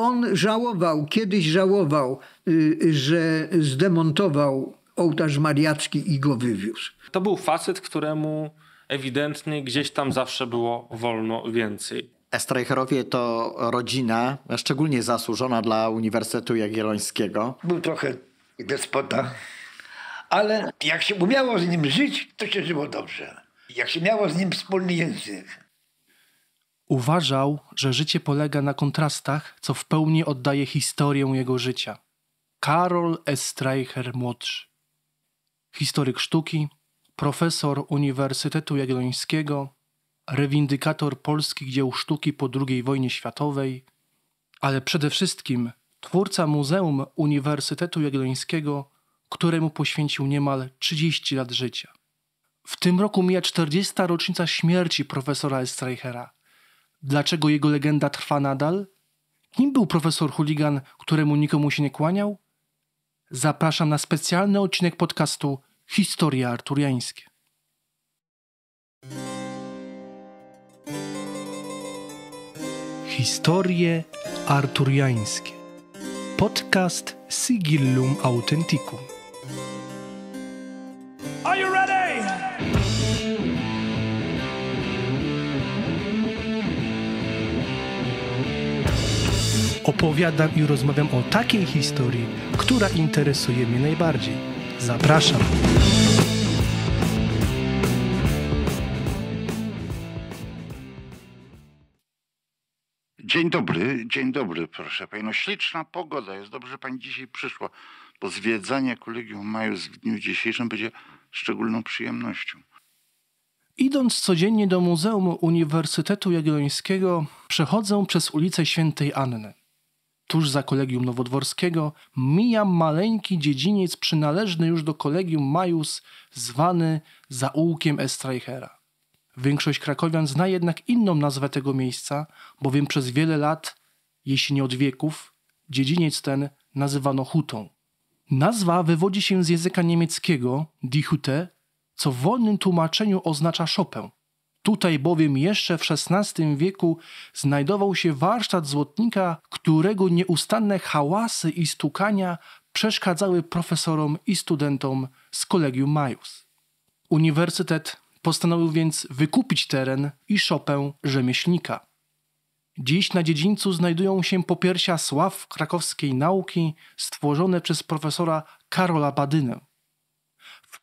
On żałował, kiedyś żałował, y, y, że zdemontował ołtarz mariacki i go wywiózł. To był facet, któremu ewidentnie gdzieś tam zawsze było wolno więcej. Estreicherowie to rodzina szczególnie zasłużona dla Uniwersytetu Jagiellońskiego. Był trochę despota, ale jak się umiało z nim żyć, to się żyło dobrze. Jak się miało z nim wspólny język, Uważał, że życie polega na kontrastach, co w pełni oddaje historię jego życia. Karol Estreicher młodszy. Historyk sztuki, profesor Uniwersytetu Jagiellońskiego, rewindykator polskich dzieł sztuki po II wojnie światowej, ale przede wszystkim twórca Muzeum Uniwersytetu Jagiellońskiego, któremu poświęcił niemal 30 lat życia. W tym roku mija 40. rocznica śmierci profesora Estreichera – Dlaczego jego legenda trwa nadal? Kim był profesor Huligan, któremu nikomu się nie kłaniał? Zapraszam na specjalny odcinek podcastu Historia Arturiańskie. Historie Arturiańskie. Podcast Sigillum Authenticum. opowiadam i rozmawiam o takiej historii, która interesuje mnie najbardziej. Zapraszam! Dzień dobry, dzień dobry, proszę pani. No, śliczna pogoda jest. Dobrze, że pani dzisiaj przyszła, bo zwiedzanie kolegium Majus w dniu dzisiejszym będzie szczególną przyjemnością. Idąc codziennie do Muzeum Uniwersytetu Jagiellońskiego, przechodzę przez ulicę Świętej Anny tuż za Kolegium Nowodworskiego, mija maleńki dziedziniec przynależny już do Kolegium Majus, zwany zaułkiem Estreichera. Większość krakowian zna jednak inną nazwę tego miejsca, bowiem przez wiele lat, jeśli nie od wieków, dziedziniec ten nazywano hutą. Nazwa wywodzi się z języka niemieckiego die Hütte, co w wolnym tłumaczeniu oznacza szopę. Tutaj bowiem jeszcze w XVI wieku znajdował się warsztat złotnika, którego nieustanne hałasy i stukania przeszkadzały profesorom i studentom z Kolegium Majus. Uniwersytet postanowił więc wykupić teren i szopę rzemieślnika. Dziś na dziedzińcu znajdują się popiersia sław krakowskiej nauki stworzone przez profesora Karola Badynę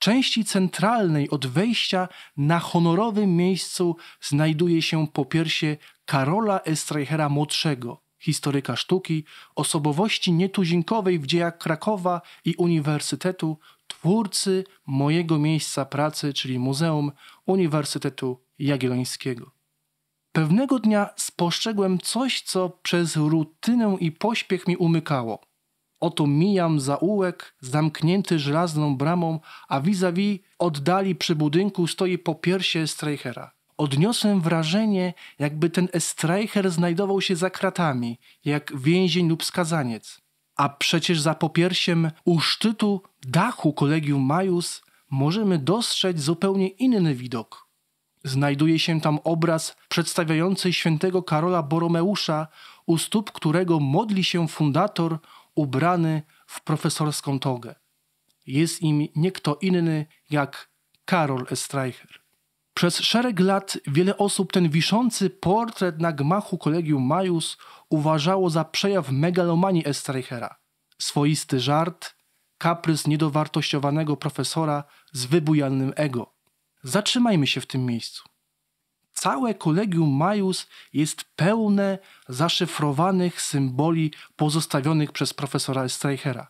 części centralnej od wejścia na honorowym miejscu znajduje się popiersie Karola Estreichera młodszego, historyka sztuki, osobowości nietuzinkowej w dziejach Krakowa i Uniwersytetu, twórcy mojego miejsca pracy, czyli Muzeum Uniwersytetu Jagiellońskiego. Pewnego dnia spostrzegłem coś, co przez rutynę i pośpiech mi umykało – Oto mijam zaułek zamknięty żelazną bramą, a vis-a-vis oddali przy budynku stoi popiersie Streichera. Odniosłem wrażenie, jakby ten Streicher znajdował się za kratami, jak więzień lub skazaniec. A przecież za popiersiem u szczytu dachu Kolegium Majus możemy dostrzec zupełnie inny widok. Znajduje się tam obraz przedstawiający świętego Karola Boromeusza, u stóp którego modli się fundator ubrany w profesorską togę. Jest im nie kto inny jak Karol Streicher. Przez szereg lat wiele osób ten wiszący portret na gmachu kolegium Majus uważało za przejaw megalomanii Streichera. Swoisty żart, kaprys niedowartościowanego profesora z wybujalnym ego. Zatrzymajmy się w tym miejscu. Całe kolegium Majus jest pełne zaszyfrowanych symboli pozostawionych przez profesora Streichera.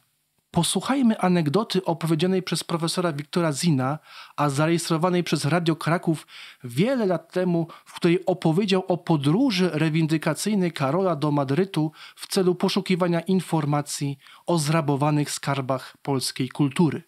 Posłuchajmy anegdoty opowiedzianej przez profesora Wiktora Zina, a zarejestrowanej przez Radio Kraków wiele lat temu, w której opowiedział o podróży rewindykacyjnej Karola do Madrytu w celu poszukiwania informacji o zrabowanych skarbach polskiej kultury.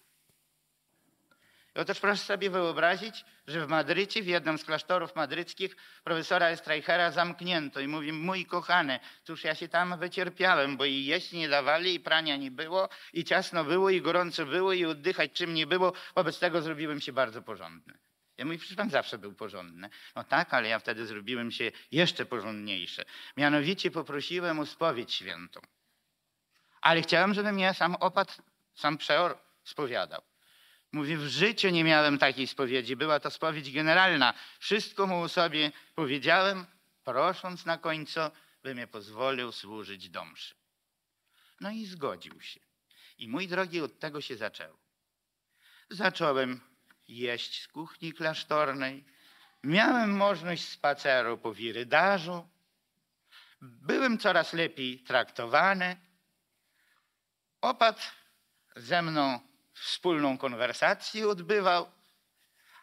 Otóż proszę sobie wyobrazić, że w Madrycie, w jednym z klasztorów madryckich, profesora Estreichera zamknięto i mówi, mój kochany, cóż ja się tam wycierpiałem, bo i jeść nie dawali, i prania nie było, i ciasno było, i gorąco było, i oddychać czym nie było. Wobec tego zrobiłem się bardzo porządny. Ja mówię, przecież pan zawsze był porządny. No tak, ale ja wtedy zrobiłem się jeszcze porządniejszy. Mianowicie poprosiłem o spowiedź świętą. Ale chciałem, żeby mnie sam opat, sam przeor spowiadał. Mówi, w życiu nie miałem takiej spowiedzi. Była to spowiedź generalna. Wszystko mu sobie powiedziałem, prosząc na końcu, by mnie pozwolił służyć do mszy. No i zgodził się. I mój drogi, od tego się zaczęło. Zacząłem jeść z kuchni klasztornej. Miałem możliwość spaceru po wirydarzu. Byłem coraz lepiej traktowany. Opadł ze mną wspólną konwersację odbywał,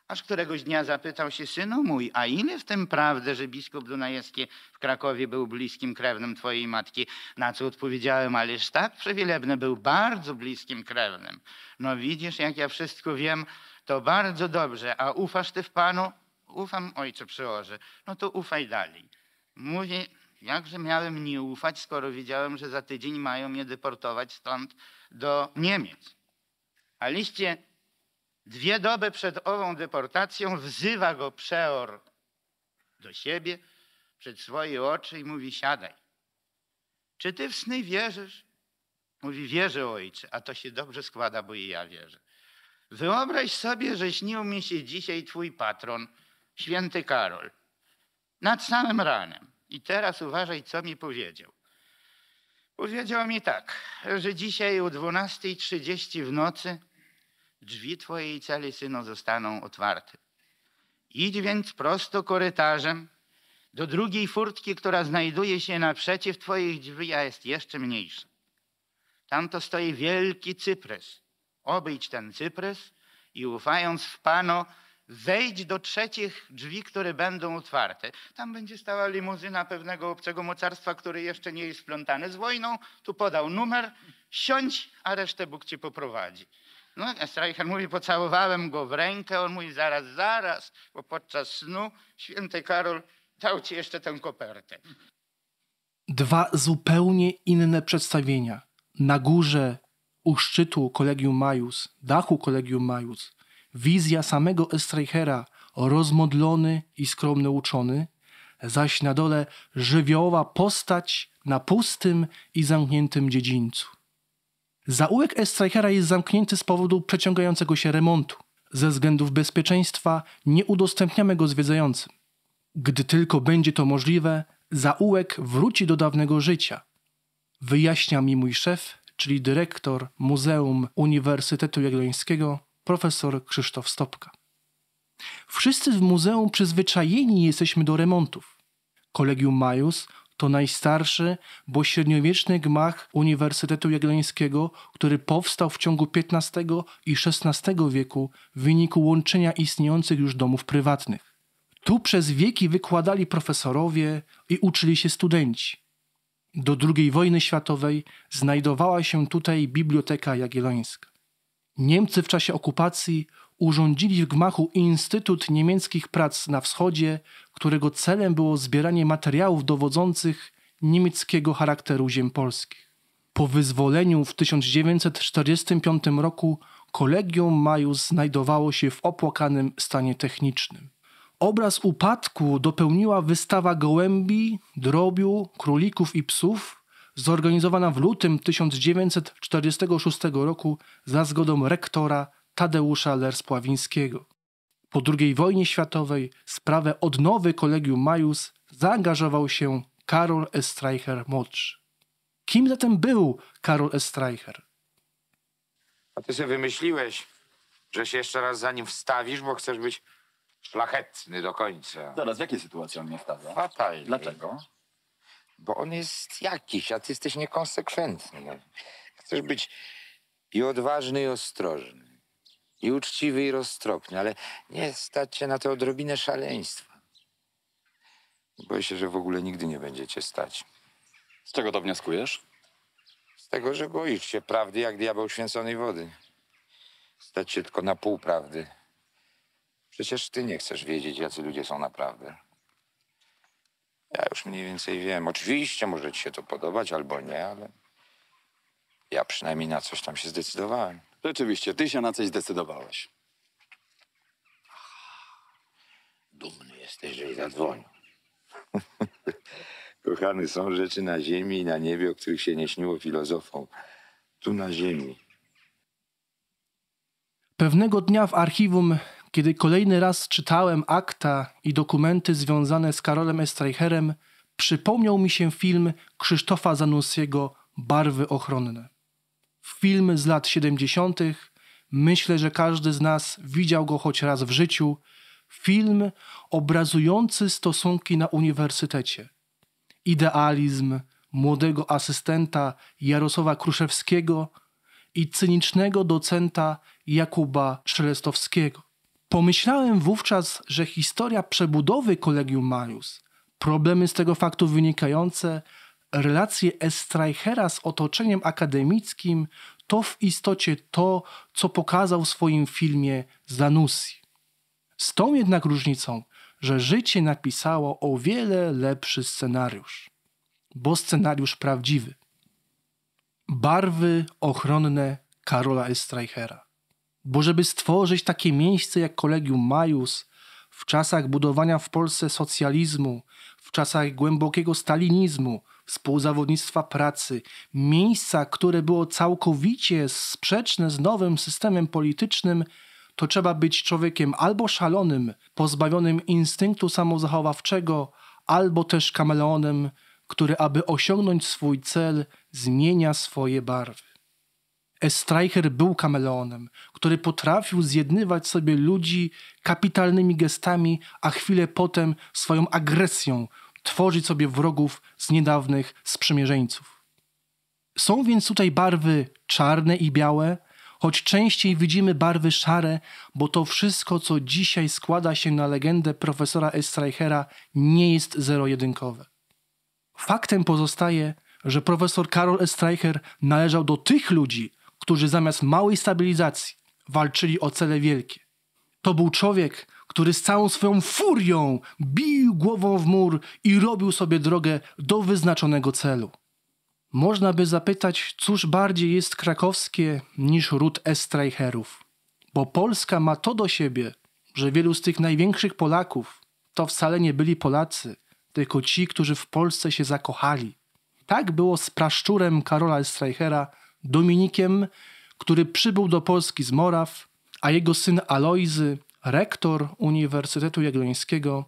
aż któregoś dnia zapytał się, synu mój, a ile w tym prawdy, że biskup Dunajewski w Krakowie był bliskim krewnym twojej matki? Na co odpowiedziałem, ależ tak przewielebny był bardzo bliskim krewnym. No widzisz, jak ja wszystko wiem, to bardzo dobrze, a ufasz ty w Panu? Ufam ojcze przyłoży. No to ufaj dalej. Mówi, jakże miałem nie ufać, skoro wiedziałem, że za tydzień mają mnie deportować stąd do Niemiec. A liście dwie doby przed ową deportacją wzywa go przeor do siebie, przed swoje oczy i mówi siadaj. Czy ty w sny wierzysz? Mówi wierzę ojcze, a to się dobrze składa, bo i ja wierzę. Wyobraź sobie, że śnił mi się dzisiaj twój patron, święty Karol, nad samym ranem. I teraz uważaj, co mi powiedział. Powiedział mi tak, że dzisiaj o 12.30 w nocy drzwi Twojej celi, Synu, zostaną otwarte. Idź więc prosto korytarzem do drugiej furtki, która znajduje się naprzeciw Twoich drzwi, a jest jeszcze mniejsza. Tam to stoi wielki cypres. Obyć ten cypres i ufając w Pano, wejdź do trzecich drzwi, które będą otwarte. Tam będzie stała limuzyna pewnego obcego mocarstwa, który jeszcze nie jest splątany z wojną. Tu podał numer, siądź, a resztę Bóg ci poprowadzi. No, a Streicher mówi, pocałowałem go w rękę, on mówi, zaraz, zaraz, bo podczas snu święty Karol dał ci jeszcze tę kopertę. Dwa zupełnie inne przedstawienia. Na górze u szczytu Kolegium Majus, dachu Kolegium Majus, wizja samego Estreichera, rozmodlony i skromny uczony, zaś na dole żywiołowa postać na pustym i zamkniętym dziedzińcu. Zaułek Estreichera jest zamknięty z powodu przeciągającego się remontu. Ze względów bezpieczeństwa nie udostępniamy go zwiedzającym. Gdy tylko będzie to możliwe, zaułek wróci do dawnego życia. Wyjaśnia mi mój szef, czyli dyrektor Muzeum Uniwersytetu Jagiellońskiego, profesor Krzysztof Stopka. Wszyscy w muzeum przyzwyczajeni jesteśmy do remontów. Kolegium Majus to najstarszy, bo średniowieczny gmach Uniwersytetu Jagiellońskiego, który powstał w ciągu XV i XVI wieku w wyniku łączenia istniejących już domów prywatnych. Tu przez wieki wykładali profesorowie i uczyli się studenci. Do II wojny światowej znajdowała się tutaj Biblioteka Jagiellońska. Niemcy w czasie okupacji urządzili w gmachu Instytut Niemieckich Prac na Wschodzie, którego celem było zbieranie materiałów dowodzących niemieckiego charakteru ziem polskich. Po wyzwoleniu w 1945 roku kolegium Majus znajdowało się w opłakanym stanie technicznym. Obraz upadku dopełniła wystawa gołębi, drobiu, królików i psów, zorganizowana w lutym 1946 roku za zgodą rektora Tadeusza Lers-Pławińskiego. Po II wojnie światowej sprawę odnowy Kolegium Majus zaangażował się Karol Estreicher młodszy. Kim zatem był Karol Estreicher? A ty sobie wymyśliłeś, że się jeszcze raz za nim wstawisz, bo chcesz być szlachetny do końca. Zaraz, w jakiej sytuacji on mnie wstawia? Fatalnie. Dlaczego? Bo on jest jakiś, a ty jesteś niekonsekwentny. Chcesz być i odważny, i ostrożny i uczciwy i roztropny, ale nie stać się na to odrobinę szaleństwa. Boję się, że w ogóle nigdy nie będziecie stać. Z czego to wnioskujesz? Z tego, że boisz się prawdy jak diabeł święconej wody. Stać się tylko na pół prawdy. Przecież ty nie chcesz wiedzieć, jacy ludzie są naprawdę. Ja już mniej więcej wiem. Oczywiście może ci się to podobać albo nie, ale ja przynajmniej na coś tam się zdecydowałem. Rzeczywiście, ty się na coś zdecydowałeś. Dumny jesteś, żeś zadzwonił. Kochany, są rzeczy na ziemi i na niebie, o których się nie śniło filozofom. Tu na ziemi. Pewnego dnia w archiwum, kiedy kolejny raz czytałem akta i dokumenty związane z Karolem Estreicherem, przypomniał mi się film Krzysztofa Zanussiego Barwy ochronne film z lat 70. Myślę, że każdy z nas widział go choć raz w życiu. Film obrazujący stosunki na uniwersytecie. Idealizm młodego asystenta Jarosława Kruszewskiego i cynicznego docenta Jakuba Szelestowskiego. Pomyślałem wówczas, że historia przebudowy Kolegium Marius, problemy z tego faktu wynikające relacje Estreichera z otoczeniem akademickim to w istocie to, co pokazał w swoim filmie Zanussi. Z tą jednak różnicą, że życie napisało o wiele lepszy scenariusz, bo scenariusz prawdziwy. Barwy ochronne Karola Estreichera. Bo żeby stworzyć takie miejsce jak Kolegium Majus, w czasach budowania w Polsce socjalizmu, w czasach głębokiego stalinizmu, współzawodnictwa pracy, miejsca, które było całkowicie sprzeczne z nowym systemem politycznym, to trzeba być człowiekiem albo szalonym, pozbawionym instynktu samozachowawczego, albo też kameleonem, który aby osiągnąć swój cel, zmienia swoje barwy. Estreicher był kameleonem, który potrafił zjednywać sobie ludzi kapitalnymi gestami, a chwilę potem swoją agresją, tworzyć sobie wrogów z niedawnych sprzymierzeńców. Są więc tutaj barwy czarne i białe, choć częściej widzimy barwy szare, bo to wszystko, co dzisiaj składa się na legendę profesora Estreichera, nie jest zero-jedynkowe. Faktem pozostaje, że profesor Karol Estreicher należał do tych ludzi, którzy zamiast małej stabilizacji walczyli o cele wielkie. To był człowiek, który z całą swoją furią bił głową w mur i robił sobie drogę do wyznaczonego celu. Można by zapytać, cóż bardziej jest krakowskie niż ród Estreicherów. Bo Polska ma to do siebie, że wielu z tych największych Polaków to wcale nie byli Polacy, tylko ci, którzy w Polsce się zakochali. Tak było z praszczurem Karola Streichera, Dominikiem, który przybył do Polski z Moraw, a jego syn Alojzy rektor Uniwersytetu Jagiellońskiego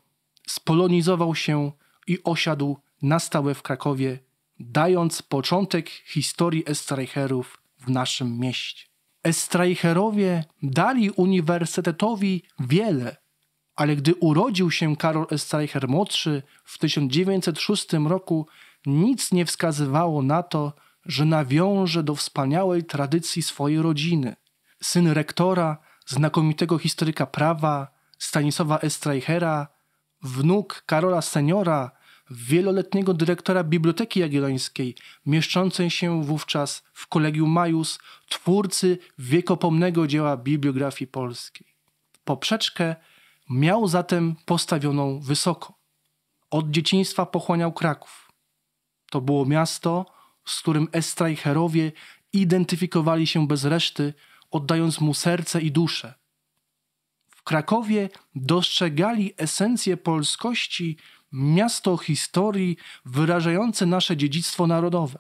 spolonizował się i osiadł na stałe w Krakowie, dając początek historii Estreicherów w naszym mieście. Estreicherowie dali uniwersytetowi wiele, ale gdy urodził się Karol Estreicher młodszy w 1906 roku, nic nie wskazywało na to, że nawiąże do wspaniałej tradycji swojej rodziny. Syn rektora znakomitego historyka prawa Stanisława Estreichera, wnuk Karola Seniora, wieloletniego dyrektora Biblioteki Jagiellońskiej, mieszczącej się wówczas w Kolegium Majus, twórcy wiekopomnego dzieła bibliografii polskiej. Poprzeczkę miał zatem postawioną wysoko. Od dzieciństwa pochłaniał Kraków. To było miasto, z którym Estreicherowie identyfikowali się bez reszty oddając mu serce i duszę. W Krakowie dostrzegali esencję polskości, miasto historii wyrażające nasze dziedzictwo narodowe.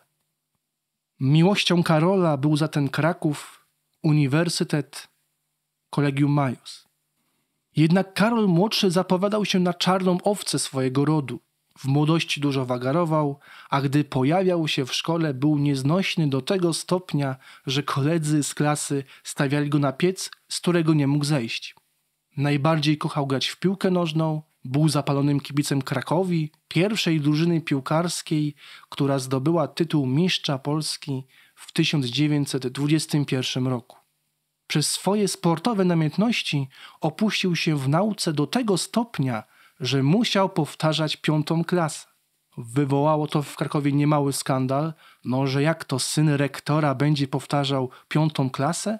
Miłością Karola był za ten Kraków, Uniwersytet, Kolegium Majus. Jednak Karol młodszy zapowiadał się na czarną owcę swojego rodu. W młodości dużo wagarował, a gdy pojawiał się w szkole, był nieznośny do tego stopnia, że koledzy z klasy stawiali go na piec, z którego nie mógł zejść. Najbardziej kochał grać w piłkę nożną, był zapalonym kibicem Krakowi, pierwszej drużyny piłkarskiej, która zdobyła tytuł Mistrza Polski w 1921 roku. Przez swoje sportowe namiętności opuścił się w nauce do tego stopnia, że musiał powtarzać piątą klasę. Wywołało to w Krakowie niemały skandal, no że jak to syn rektora będzie powtarzał piątą klasę?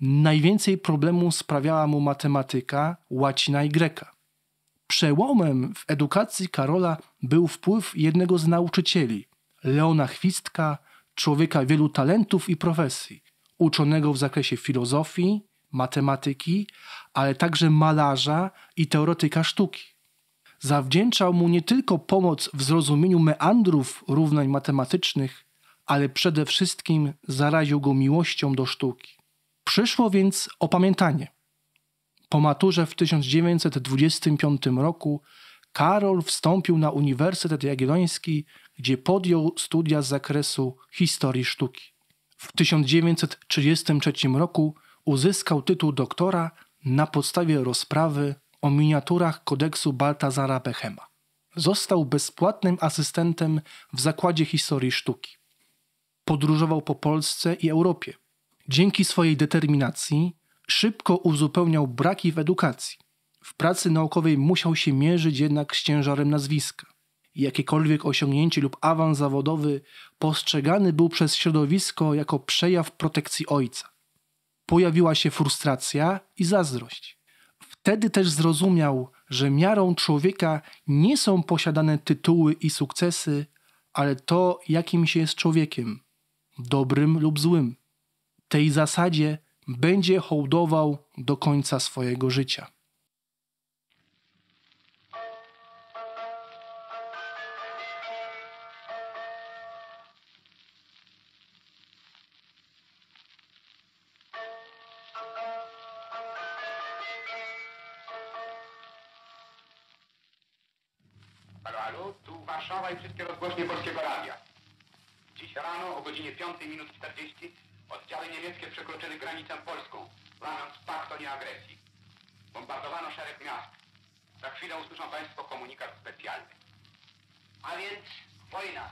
Najwięcej problemu sprawiała mu matematyka, łacina i greka. Przełomem w edukacji Karola był wpływ jednego z nauczycieli, Leona Chwistka, człowieka wielu talentów i profesji, uczonego w zakresie filozofii, matematyki, ale także malarza i teoretyka sztuki zawdzięczał mu nie tylko pomoc w zrozumieniu meandrów równań matematycznych, ale przede wszystkim zaraził go miłością do sztuki. Przyszło więc opamiętanie. Po maturze w 1925 roku Karol wstąpił na Uniwersytet Jagielloński, gdzie podjął studia z zakresu historii sztuki. W 1933 roku uzyskał tytuł doktora na podstawie rozprawy o miniaturach kodeksu Baltazara Bechema. Został bezpłatnym asystentem w Zakładzie Historii Sztuki. Podróżował po Polsce i Europie. Dzięki swojej determinacji szybko uzupełniał braki w edukacji. W pracy naukowej musiał się mierzyć jednak z ciężarem nazwiska. Jakiekolwiek osiągnięcie lub awans zawodowy postrzegany był przez środowisko jako przejaw protekcji ojca. Pojawiła się frustracja i zazdrość. Wtedy też zrozumiał, że miarą człowieka nie są posiadane tytuły i sukcesy, ale to, jakim się jest człowiekiem, dobrym lub złym. Tej zasadzie będzie hołdował do końca swojego życia. i wszystkie rozgłośnie Polskiego Radia. Dziś rano o godzinie 5 minut 40 oddziały niemieckie przekroczyły granicę polską, łamiąc pakt o nieagresji. Bombardowano szereg miast. Za chwilę usłyszą Państwo komunikat specjalny. A więc wojna.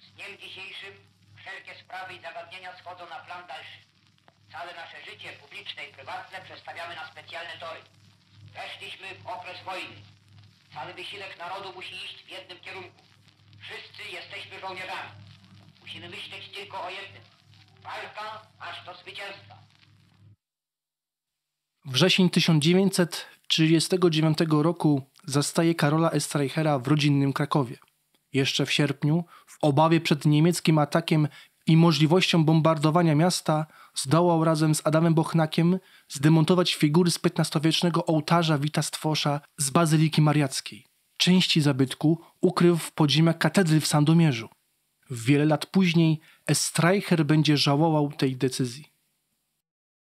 Z dniem dzisiejszym wszelkie sprawy i zagadnienia schodzą na plan dalszy. Całe nasze życie publiczne i prywatne przestawiamy na specjalne tory. Weszliśmy w okres wojny. Cały wysiłek narodu musi iść w jednym kierunku. Wszyscy jesteśmy żołnierzami. Musimy myśleć tylko o jednym. Walka aż do zwycięstwa. Wrzesień 1939 roku zastaje Karola Estreichera w rodzinnym Krakowie. Jeszcze w sierpniu, w obawie przed niemieckim atakiem, i możliwością bombardowania miasta zdołał razem z Adamem Bochnakiem zdemontować figury z XV-wiecznego ołtarza Wita Stwosza z Bazyliki Mariackiej. Części zabytku ukrył w podziemiach katedry w Sandomierzu. Wiele lat później Estreicher będzie żałował tej decyzji.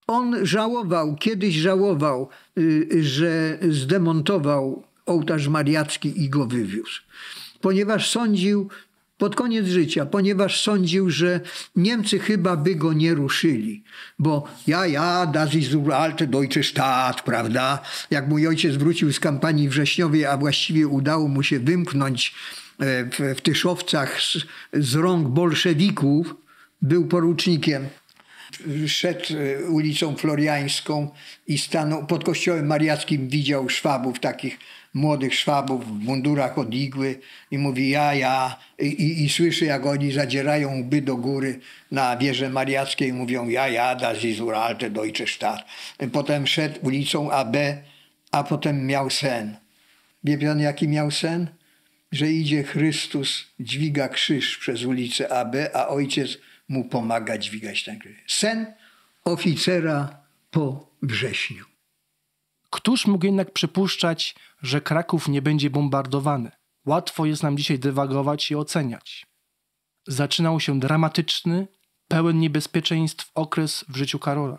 On żałował, kiedyś żałował, y, że zdemontował ołtarz mariacki i go wywiózł, ponieważ sądził, pod koniec życia, ponieważ sądził, że Niemcy chyba by go nie ruszyli. Bo ja, ja, das ist der alte deutsche Staat, prawda? Jak mój ojciec wrócił z kampanii wrześniowej, a właściwie udało mu się wymknąć e, w, w Tyszowcach z, z rąk bolszewików, był porucznikiem szedł e, ulicą Floriańską i stanął pod kościołem mariackim, widział Szwabów takich młodych Szwabów w mundurach od igły i mówi ja, ja i, i, i słyszy jak oni zadzierają łby do góry na wieżę mariackiej i mówią ja, ja, das ist uralte deutsche Stadt. Potem szedł ulicą AB, a potem miał sen. Wie pan jaki miał sen? Że idzie Chrystus, dźwiga krzyż przez ulicę AB, a ojciec mu pomaga dźwigać ten krzyż. Sen oficera po wrześniu. Któż mógł jednak przypuszczać, że Kraków nie będzie bombardowany? Łatwo jest nam dzisiaj dywagować i oceniać. Zaczynał się dramatyczny, pełen niebezpieczeństw okres w życiu Karola.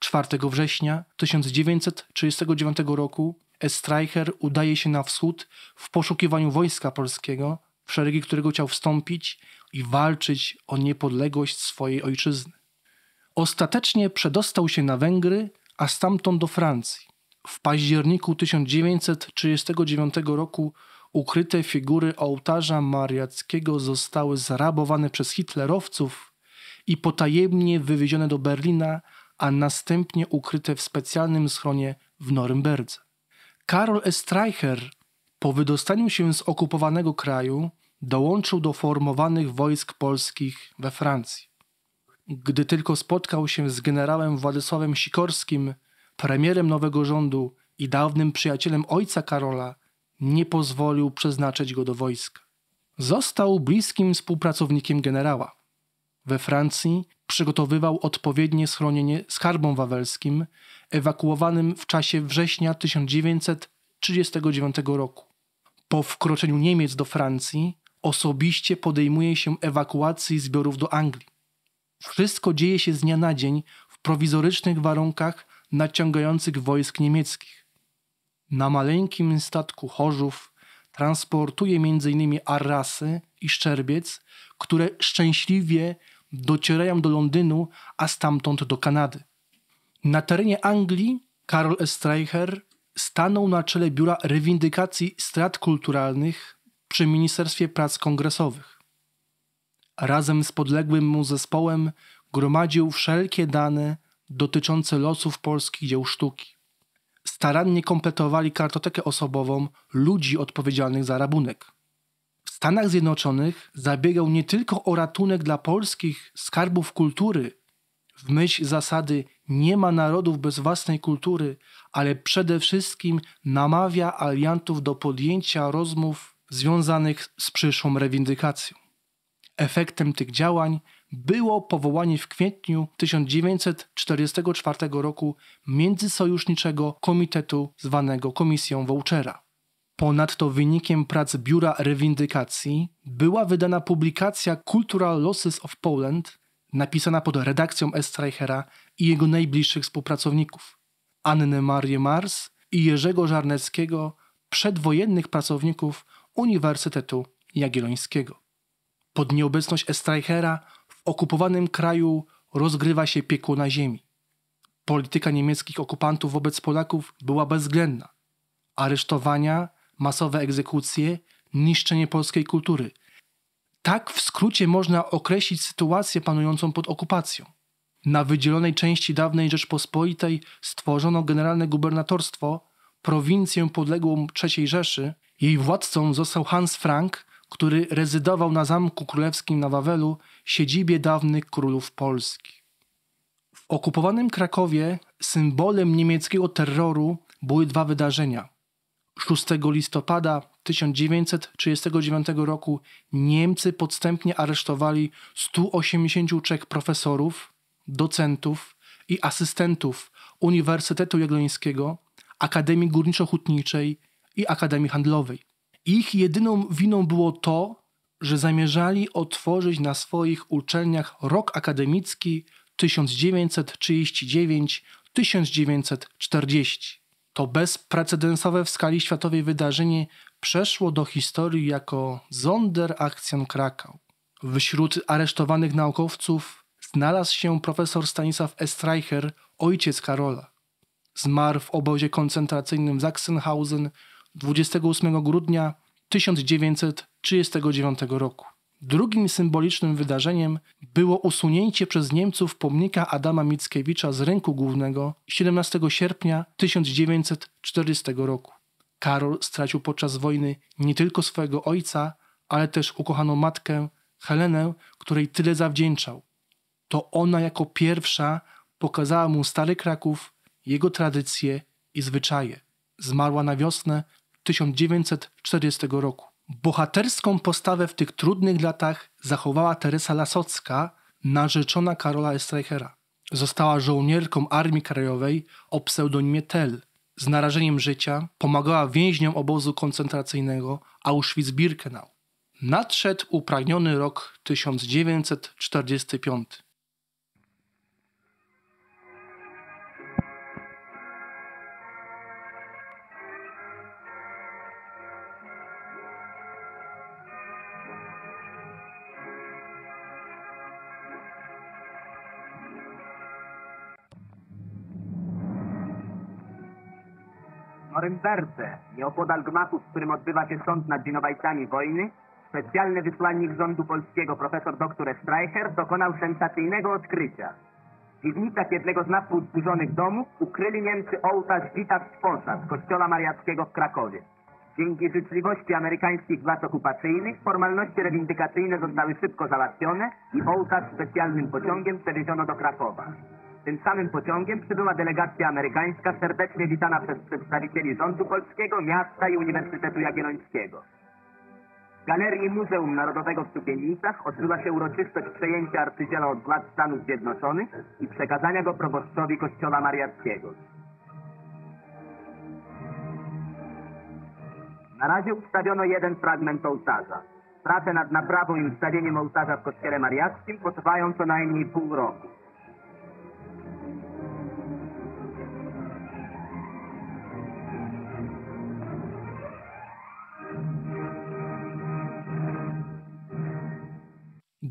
4 września 1939 roku Estreicher udaje się na wschód w poszukiwaniu wojska polskiego, w szeregi którego chciał wstąpić i walczyć o niepodległość swojej ojczyzny. Ostatecznie przedostał się na Węgry, a stamtąd do Francji w październiku 1939 roku ukryte figury ołtarza mariackiego zostały zrabowane przez hitlerowców i potajemnie wywiezione do Berlina, a następnie ukryte w specjalnym schronie w Norymberdze. Karol Streicher po wydostaniu się z okupowanego kraju dołączył do formowanych wojsk polskich we Francji. Gdy tylko spotkał się z generałem Władysławem Sikorskim, premierem nowego rządu i dawnym przyjacielem ojca Karola, nie pozwolił przeznaczyć go do wojska. Został bliskim współpracownikiem generała. We Francji przygotowywał odpowiednie schronienie skarbom wawelskim, ewakuowanym w czasie września 1939 roku. Po wkroczeniu Niemiec do Francji osobiście podejmuje się ewakuacji zbiorów do Anglii. Wszystko dzieje się z dnia na dzień w prowizorycznych warunkach nadciągających wojsk niemieckich. Na maleńkim statku Chorzów transportuje m.in. arrasy i szczerbiec, które szczęśliwie docierają do Londynu, a stamtąd do Kanady. Na terenie Anglii Karol Streicher stanął na czele biura rewindykacji strat kulturalnych przy Ministerstwie Prac Kongresowych. Razem z podległym mu zespołem gromadził wszelkie dane dotyczące losów polskich dzieł sztuki. Starannie kompletowali kartotekę osobową ludzi odpowiedzialnych za rabunek. W Stanach Zjednoczonych zabiegał nie tylko o ratunek dla polskich skarbów kultury, w myśl zasady nie ma narodów bez własnej kultury, ale przede wszystkim namawia aliantów do podjęcia rozmów związanych z przyszłą rewindykacją. Efektem tych działań było powołanie w kwietniu 1944 roku międzysojuszniczego komitetu zwanego Komisją Vouchera. Ponadto wynikiem prac Biura Rewindykacji była wydana publikacja Cultural Losses of Poland, napisana pod redakcją Estreichera i jego najbliższych współpracowników Annę Marię Mars i Jerzego Żarneckiego, przedwojennych pracowników Uniwersytetu Jagiellońskiego. Pod nieobecność Estreichera okupowanym kraju rozgrywa się piekło na ziemi. Polityka niemieckich okupantów wobec Polaków była bezwzględna. Aresztowania, masowe egzekucje, niszczenie polskiej kultury. Tak w skrócie można określić sytuację panującą pod okupacją. Na wydzielonej części dawnej Rzeczpospolitej stworzono generalne gubernatorstwo, prowincję podległą III Rzeszy. Jej władcą został Hans Frank, który rezydował na Zamku Królewskim na Wawelu, siedzibie dawnych królów Polski. W okupowanym Krakowie symbolem niemieckiego terroru były dwa wydarzenia. 6 listopada 1939 roku Niemcy podstępnie aresztowali 183 profesorów, docentów i asystentów Uniwersytetu Jagiellońskiego, Akademii Górniczo-Hutniczej i Akademii Handlowej. Ich jedyną winą było to, że zamierzali otworzyć na swoich uczelniach rok akademicki 1939-1940. To bezprecedensowe w skali światowej wydarzenie przeszło do historii jako Sonderaktion Krakau. Wśród aresztowanych naukowców znalazł się profesor Stanisław Estreicher, ojciec Karola. Zmarł w obozie koncentracyjnym Sachsenhausen 28 grudnia 1939 roku. Drugim symbolicznym wydarzeniem było usunięcie przez Niemców pomnika Adama Mickiewicza z rynku głównego 17 sierpnia 1940 roku. Karol stracił podczas wojny nie tylko swojego ojca, ale też ukochaną matkę Helenę, której tyle zawdzięczał. To ona jako pierwsza pokazała mu stary Kraków, jego tradycje i zwyczaje. Zmarła na wiosnę 1940 roku. Bohaterską postawę w tych trudnych latach zachowała Teresa Lasocka, narzeczona Karola Estreichera. Została żołnierką Armii Krajowej o pseudonimie Tel. Z narażeniem życia pomagała więźniom obozu koncentracyjnego Auschwitz-Birkenau. Nadszedł upragniony rok 1945. W Berce, nieopodal gmachu, w którym odbywa się sąd nad winowajcami wojny, specjalny wysłannik rządu polskiego profesor dr Streicher dokonał sensacyjnego odkrycia. W piwnicach jednego z nadpół zburzonych domów ukryli Niemcy ołtarz Wita Sposa z kościoła mariackiego w Krakowie. Dzięki życzliwości amerykańskich władz okupacyjnych formalności rewindykacyjne zostały szybko załatwione i ołtarz specjalnym pociągiem przewieziono do Krakowa. Tym samym pociągiem przybyła delegacja amerykańska, serdecznie witana przez przedstawicieli rządu polskiego, miasta i Uniwersytetu Jagiellońskiego. W galerii Muzeum Narodowego w Cukienicach odbyła się uroczystość przejęcia arcydziela od władz Stanów Zjednoczonych i przekazania go proboszczowi Kościoła Mariackiego. Na razie ustawiono jeden fragment ołtarza. Prace nad naprawą i ustawieniem ołtarza w Kościele Mariackim potrwają co najmniej pół roku.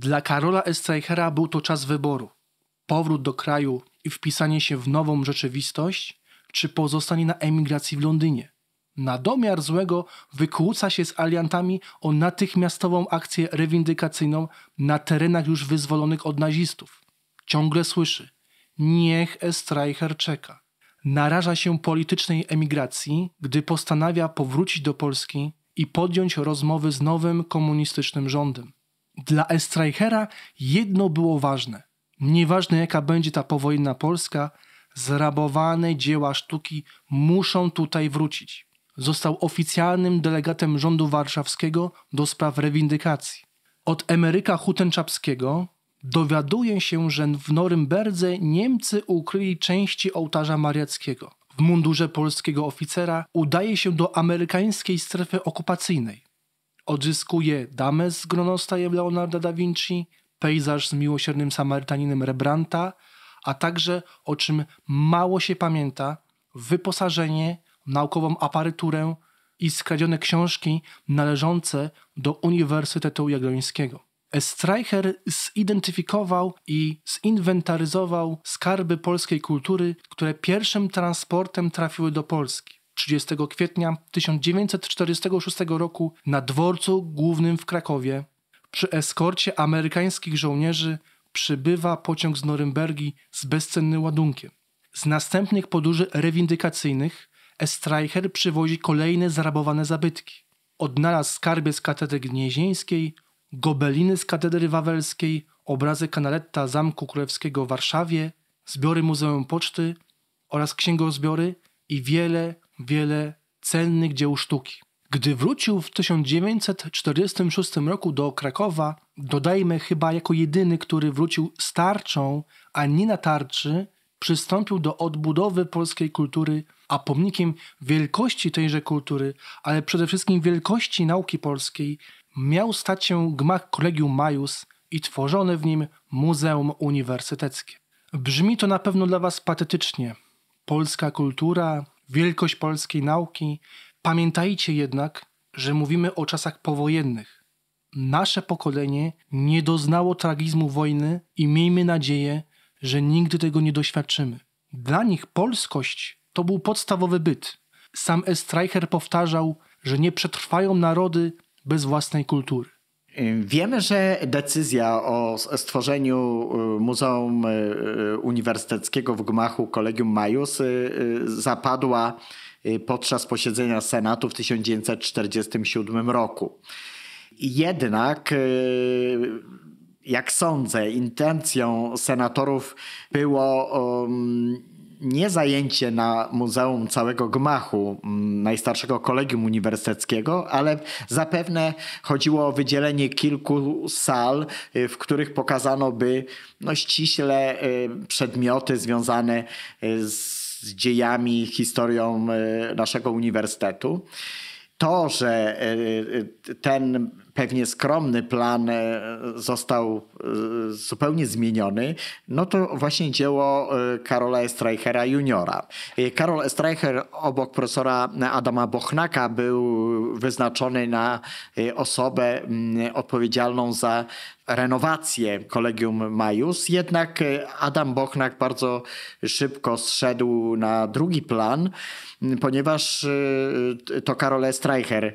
Dla Karola Estreichera był to czas wyboru. Powrót do kraju i wpisanie się w nową rzeczywistość, czy pozostanie na emigracji w Londynie. Na domiar złego wykłóca się z aliantami o natychmiastową akcję rewindykacyjną na terenach już wyzwolonych od nazistów. Ciągle słyszy: Niech Estreicher czeka. Naraża się politycznej emigracji, gdy postanawia powrócić do Polski i podjąć rozmowy z nowym komunistycznym rządem. Dla Estreichera jedno było ważne. Nieważne jaka będzie ta powojenna Polska, zrabowane dzieła sztuki muszą tutaj wrócić. Został oficjalnym delegatem rządu warszawskiego do spraw rewindykacji. Od emeryka Hutenczapskiego dowiaduje się, że w Norymberdze Niemcy ukryli części ołtarza mariackiego. W mundurze polskiego oficera udaje się do amerykańskiej strefy okupacyjnej. Odzyskuje damę z gronostajem Leonarda da Vinci, pejzaż z miłosiernym Samarytaninem Rebranta, a także, o czym mało się pamięta, wyposażenie, naukową aparyturę i skradzione książki należące do Uniwersytetu Jagiellońskiego. Streicher zidentyfikował i zinwentaryzował skarby polskiej kultury, które pierwszym transportem trafiły do Polski. 30 kwietnia 1946 roku na dworcu głównym w Krakowie. Przy eskorcie amerykańskich żołnierzy przybywa pociąg z Norymbergi z bezcennym ładunkiem. Z następnych podróży rewindykacyjnych Estreicher przywozi kolejne zarabowane zabytki. Odnalazł skarbie z katedry gnieźnieńskiej, gobeliny z katedry wawelskiej, obrazy kanaletta Zamku Królewskiego w Warszawie, zbiory Muzeum Poczty oraz księgozbiory i wiele wiele cennych dzieł sztuki. Gdy wrócił w 1946 roku do Krakowa, dodajmy chyba jako jedyny, który wrócił z tarczą, a nie na tarczy, przystąpił do odbudowy polskiej kultury, a pomnikiem wielkości tejże kultury, ale przede wszystkim wielkości nauki polskiej, miał stać się gmach Kolegium Majus i tworzone w nim Muzeum Uniwersyteckie. Brzmi to na pewno dla Was patetycznie. Polska kultura, wielkość polskiej nauki. Pamiętajcie jednak, że mówimy o czasach powojennych. Nasze pokolenie nie doznało tragizmu wojny i miejmy nadzieję, że nigdy tego nie doświadczymy. Dla nich polskość to był podstawowy byt. Sam Estreicher powtarzał, że nie przetrwają narody bez własnej kultury. Wiemy, że decyzja o stworzeniu y, Muzeum y, y, Uniwersyteckiego w Gmachu Kolegium Majus zapadła podczas posiedzenia Senatu w 1947 roku. Jednak jak sądzę, intencją senatorów było um, nie zajęcie na muzeum całego gmachu mm, najstarszego kolegium uniwersyteckiego, ale zapewne chodziło o wydzielenie kilku sal, y, w których pokazano by no, ściśle y, przedmioty związane y, z dziejami, historią naszego uniwersytetu. To, że ten pewnie skromny plan e, został e, zupełnie zmieniony, no to właśnie dzieło e, Karola Streichera juniora. Karol Streicher obok profesora Adama Bochnaka był wyznaczony na osobę mm, odpowiedzialną za renowację Kolegium Majus, jednak Adam Bochnak bardzo szybko zszedł na drugi plan, ponieważ to Karol Streicher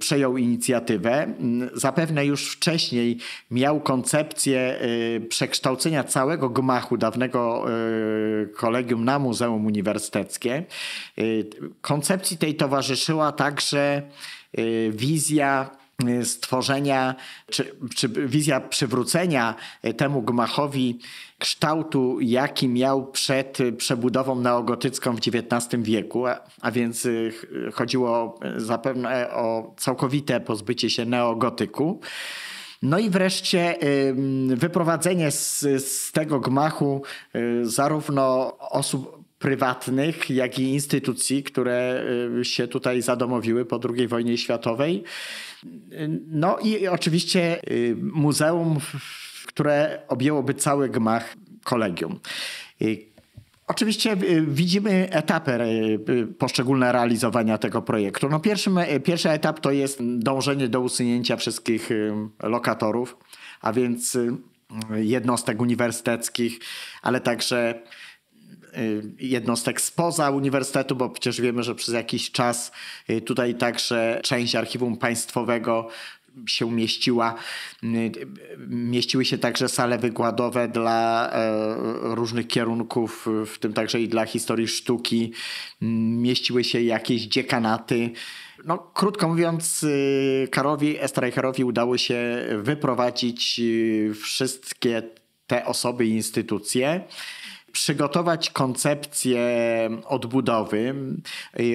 przejął inicjatywę zapewne już wcześniej miał koncepcję y, przekształcenia całego gmachu dawnego y, kolegium na Muzeum Uniwersyteckie. Y, koncepcji tej towarzyszyła także wizja stworzenia, czy, czy wizja przywrócenia e, temu gmachowi kształtu, jaki miał przed e, przebudową neogotycką w XIX wieku, a, więc e, chodziło zapewne o całkowite pozbycie się neogotyku. No i wreszcie wyprowadzenie z, z tego gmachu zarówno osób prywatnych, jak i instytucji, które się tutaj zadomowiły po II wojnie światowej. No i oczywiście y, muzeum, które objęłoby cały gmach kolegium. Y, oczywiście y, widzimy etapy poszczególne realizowania tego projektu. No pierwszy, pierwszy etap to jest dążenie do usunięcia wszystkich lokatorów, a więc jednostek uniwersyteckich, ale także Y, jednostek spoza uniwersytetu, bo przecież wiemy, że przez jakiś czas y, tutaj także część archiwum państwowego się mieściła, y, mieściły się także sale wykładowe dla e, różnych kierunków, w tym także i dla historii sztuki, mm, mieściły się jakieś dziekanaty. No, krótko mówiąc, Karowi, Esterreicherowi udało się wyprowadzić wszystkie te osoby i instytucje przygotować koncepcję odbudowy.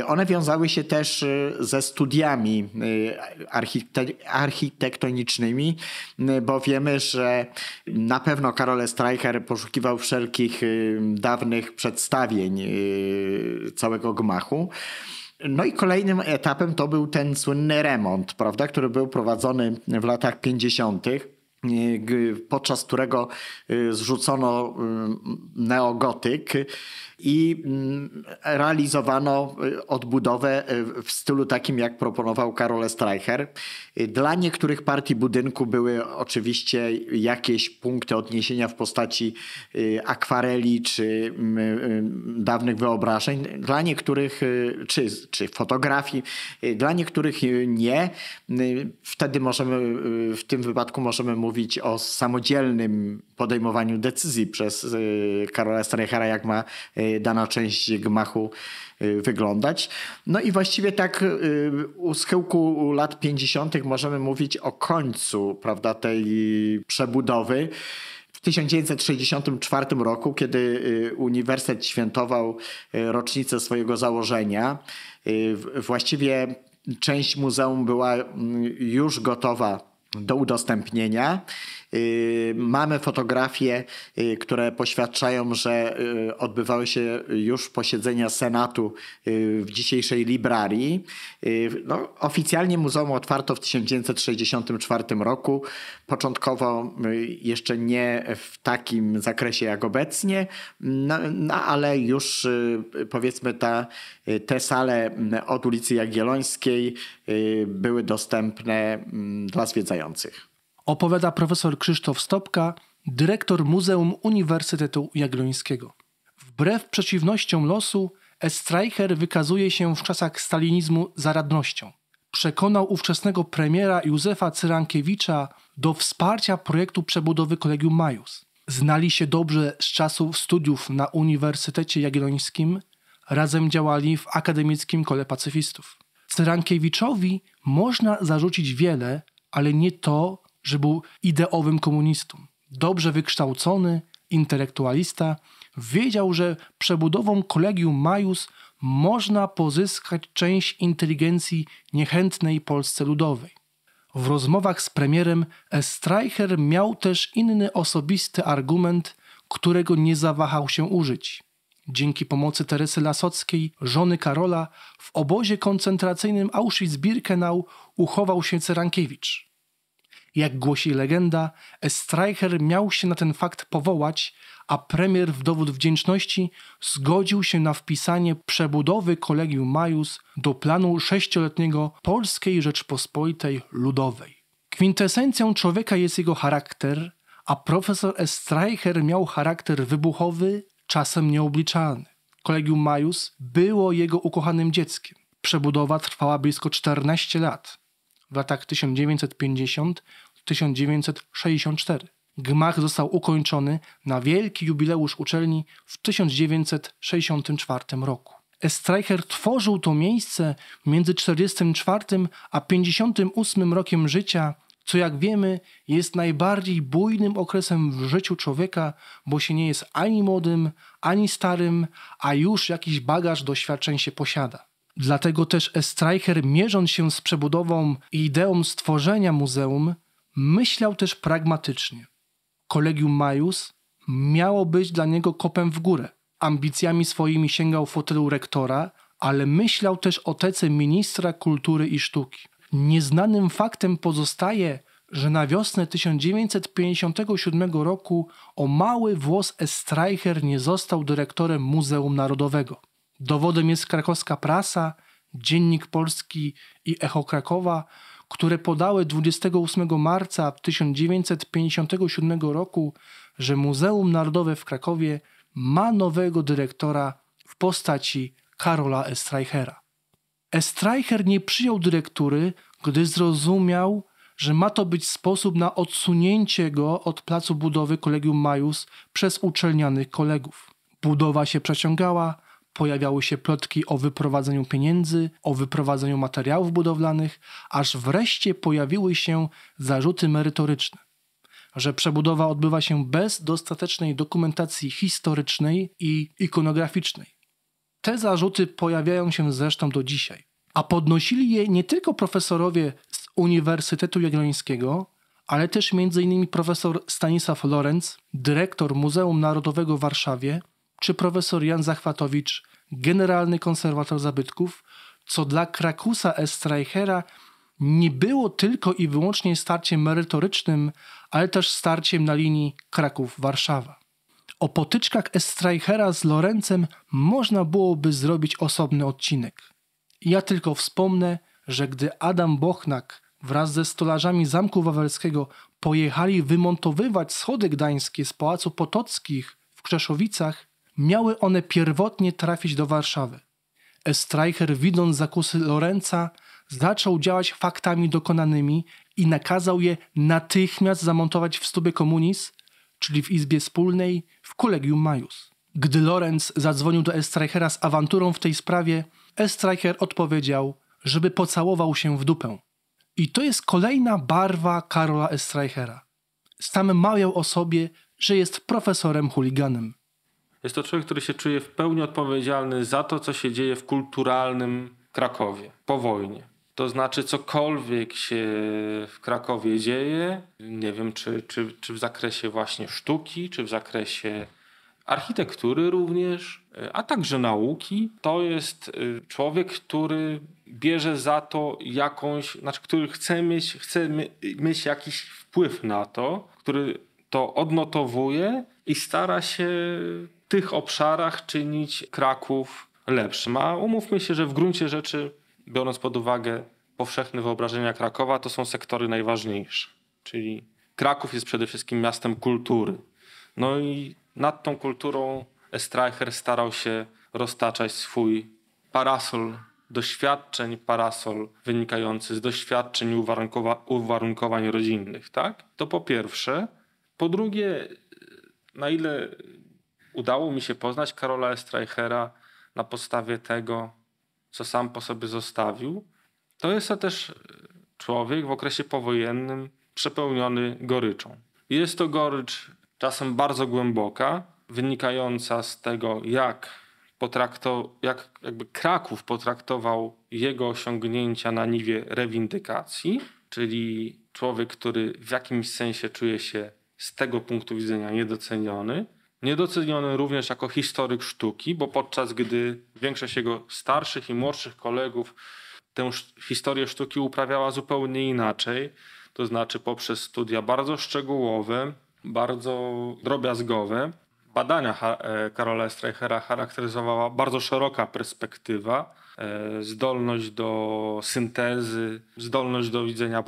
One wiązały się też y, ze studiami y, architektonicznymi, y, bo wiemy, że na pewno Karol Streicher poszukiwał wszelkich dawnych przedstawień całego gmachu. No i kolejnym etapem to był ten słynny remont, prawda, który był prowadzony w latach 50. Y, podczas którego y, zrzucono y, neogotyk i mm, realizowano y, odbudowę y, w stylu takim, jak proponował Karol Streicher. Y, dla niektórych partii budynku były oczywiście jakieś punkty odniesienia w postaci akwareli czy mm, mm, dawnych wyobrażeń. Dla niektórych, czy, czy fotografii, dla niektórych nie. Wtedy możemy, w tym wypadku możemy mówić o samodzielnym podejmowaniu decyzji przez Karola Streichera, jak ma dana część gmachu y, wyglądać. No i właściwie tak y, u schyłku lat 50. możemy mówić o końcu prawda, tej przebudowy. W 1964 roku, kiedy y, Uniwersytet świętował rocznicę swojego założenia, właściwie część muzeum była mm, już gotowa do udostępnienia Y, mamy fotografie, y, które poświadczają, że y, odbywały się już posiedzenia Senatu w dzisiejszej librarii. No, oficjalnie muzeum otwarto w 1964 roku. Początkowo jeszcze nie w takim zakresie jak obecnie, no, no ale już powiedzmy ta, te sale od ulicy Jagiellońskiej były dostępne mm, dla zwiedzających opowiada profesor Krzysztof Stopka, dyrektor Muzeum Uniwersytetu Jagiellońskiego. Wbrew przeciwnościom losu, Estreicher wykazuje się w czasach stalinizmu zaradnością. Przekonał ówczesnego premiera Józefa Cyrankiewicza do wsparcia projektu przebudowy Kolegium Majus. Znali się dobrze z czasów studiów na Uniwersytecie Jagiellońskim, razem działali w Akademickim Kole Pacyfistów. Cyrankiewiczowi można zarzucić wiele, ale nie to, że był ideowym komunistą. Dobrze wykształcony, intelektualista, wiedział, że przebudową kolegium Majus można pozyskać część inteligencji niechętnej Polsce Ludowej. W rozmowach z premierem Streicher miał też inny osobisty argument, którego nie zawahał się użyć. Dzięki pomocy Teresy Lasockiej, żony Karola, w obozie koncentracyjnym Auschwitz-Birkenau uchował się Cerankiewicz. Jak głosi legenda, Streicher miał się na ten fakt powołać, a premier w dowód wdzięczności zgodził się na wpisanie przebudowy Kolegium Majus do planu sześcioletniego Polskiej Rzeczpospolitej Ludowej. Kwintesencją człowieka jest jego charakter, a profesor Streicher miał charakter wybuchowy, czasem nieobliczalny. Kolegium Majus było jego ukochanym dzieckiem. Przebudowa trwała blisko 14 lat. W latach 1950 1964. Gmach został ukończony na wielki jubileusz uczelni w 1964 roku. Streicher tworzył to miejsce między 44 a 58 rokiem życia, co jak wiemy jest najbardziej bujnym okresem w życiu człowieka, bo się nie jest ani młodym, ani starym, a już jakiś bagaż doświadczeń się posiada. Dlatego też Streicher mierząc się z przebudową i ideą stworzenia muzeum, Myślał też pragmatycznie. Kolegium Majus miało być dla niego kopem w górę. Ambicjami swoimi sięgał fotelu rektora, ale myślał też o tece ministra kultury i sztuki. Nieznanym faktem pozostaje, że na wiosnę 1957 roku o mały włos Estreicher nie został dyrektorem Muzeum Narodowego. Dowodem jest krakowska prasa, Dziennik Polski i Echo Krakowa, które podały 28 marca 1957 roku, że Muzeum Narodowe w Krakowie ma nowego dyrektora w postaci Karola Estreichera. Estreicher nie przyjął dyrektury, gdy zrozumiał, że ma to być sposób na odsunięcie go od placu budowy Kolegium Majus przez uczelnianych kolegów. Budowa się przeciągała, pojawiały się plotki o wyprowadzeniu pieniędzy, o wyprowadzeniu materiałów budowlanych, aż wreszcie pojawiły się zarzuty merytoryczne, że przebudowa odbywa się bez dostatecznej dokumentacji historycznej i ikonograficznej. Te zarzuty pojawiają się zresztą do dzisiaj, a podnosili je nie tylko profesorowie z Uniwersytetu Jagiellońskiego, ale też m.in. profesor Stanisław Lorenz, dyrektor Muzeum Narodowego w Warszawie, czy profesor Jan Zachwatowicz generalny konserwator zabytków, co dla Krakusa Estreichera nie było tylko i wyłącznie starciem merytorycznym, ale też starciem na linii Kraków-Warszawa. O potyczkach Estreichera z Lorencem można byłoby zrobić osobny odcinek. Ja tylko wspomnę, że gdy Adam Bochnak wraz ze stolarzami Zamku Wawelskiego pojechali wymontowywać schody gdańskie z Pałacu Potockich w Krzeszowicach, Miały one pierwotnie trafić do Warszawy. Estreicher, widząc zakusy Lorenza, zaczął działać faktami dokonanymi i nakazał je natychmiast zamontować w stubie komunis, czyli w Izbie Wspólnej w Kolegium Majus. Gdy Lorenz zadzwonił do Estreichera z awanturą w tej sprawie, Estreicher odpowiedział, żeby pocałował się w dupę. I to jest kolejna barwa Karola Estreichera. Sam mawiał o sobie, że jest profesorem chuliganem. Jest to człowiek, który się czuje w pełni odpowiedzialny za to, co się dzieje w kulturalnym Krakowie po wojnie. To znaczy, cokolwiek się w Krakowie dzieje, nie wiem, czy, czy, czy w zakresie właśnie sztuki, czy w zakresie architektury również, a także nauki, to jest y, człowiek, który bierze za to jakąś, znaczy, który chce mieć, chce mieć jakiś wpływ na to, który to odnotowuje i stara się tych obszarach czynić Kraków lepszym. A umówmy się, że w gruncie rzeczy, biorąc pod uwagę powszechne wyobrażenia Krakowa, to są sektory najważniejsze. Czyli Kraków jest przede wszystkim miastem kultury. No i nad tą kulturą Streicher starał się roztaczać swój parasol doświadczeń, parasol wynikający z doświadczeń i uwarunkowa- uwarunkowań rodzinnych. Tak? To po pierwsze. Po drugie, na ile udało mi się poznać Karola Streichera na podstawie tego, co sam po sobie zostawił, to jest to też człowiek w okresie powojennym przepełniony goryczą. Jest to gorycz czasem bardzo głęboka, wynikająca z tego, jak, jak jakby Kraków potraktował jego osiągnięcia na niwie rewindykacji, czyli człowiek, który w jakimś sensie czuje się z tego punktu widzenia niedoceniony, Niedoceniony również jako historyk sztuki, bo podczas gdy większość jego starszych i młodszych kolegów tę historię sztuki uprawiała zupełnie inaczej, to znaczy poprzez studia bardzo szczegółowe, bardzo drobiazgowe. Badania e, Karola Streichera charakteryzowała bardzo szeroka perspektywa E, zdolność do syntezy, zdolność do widzenia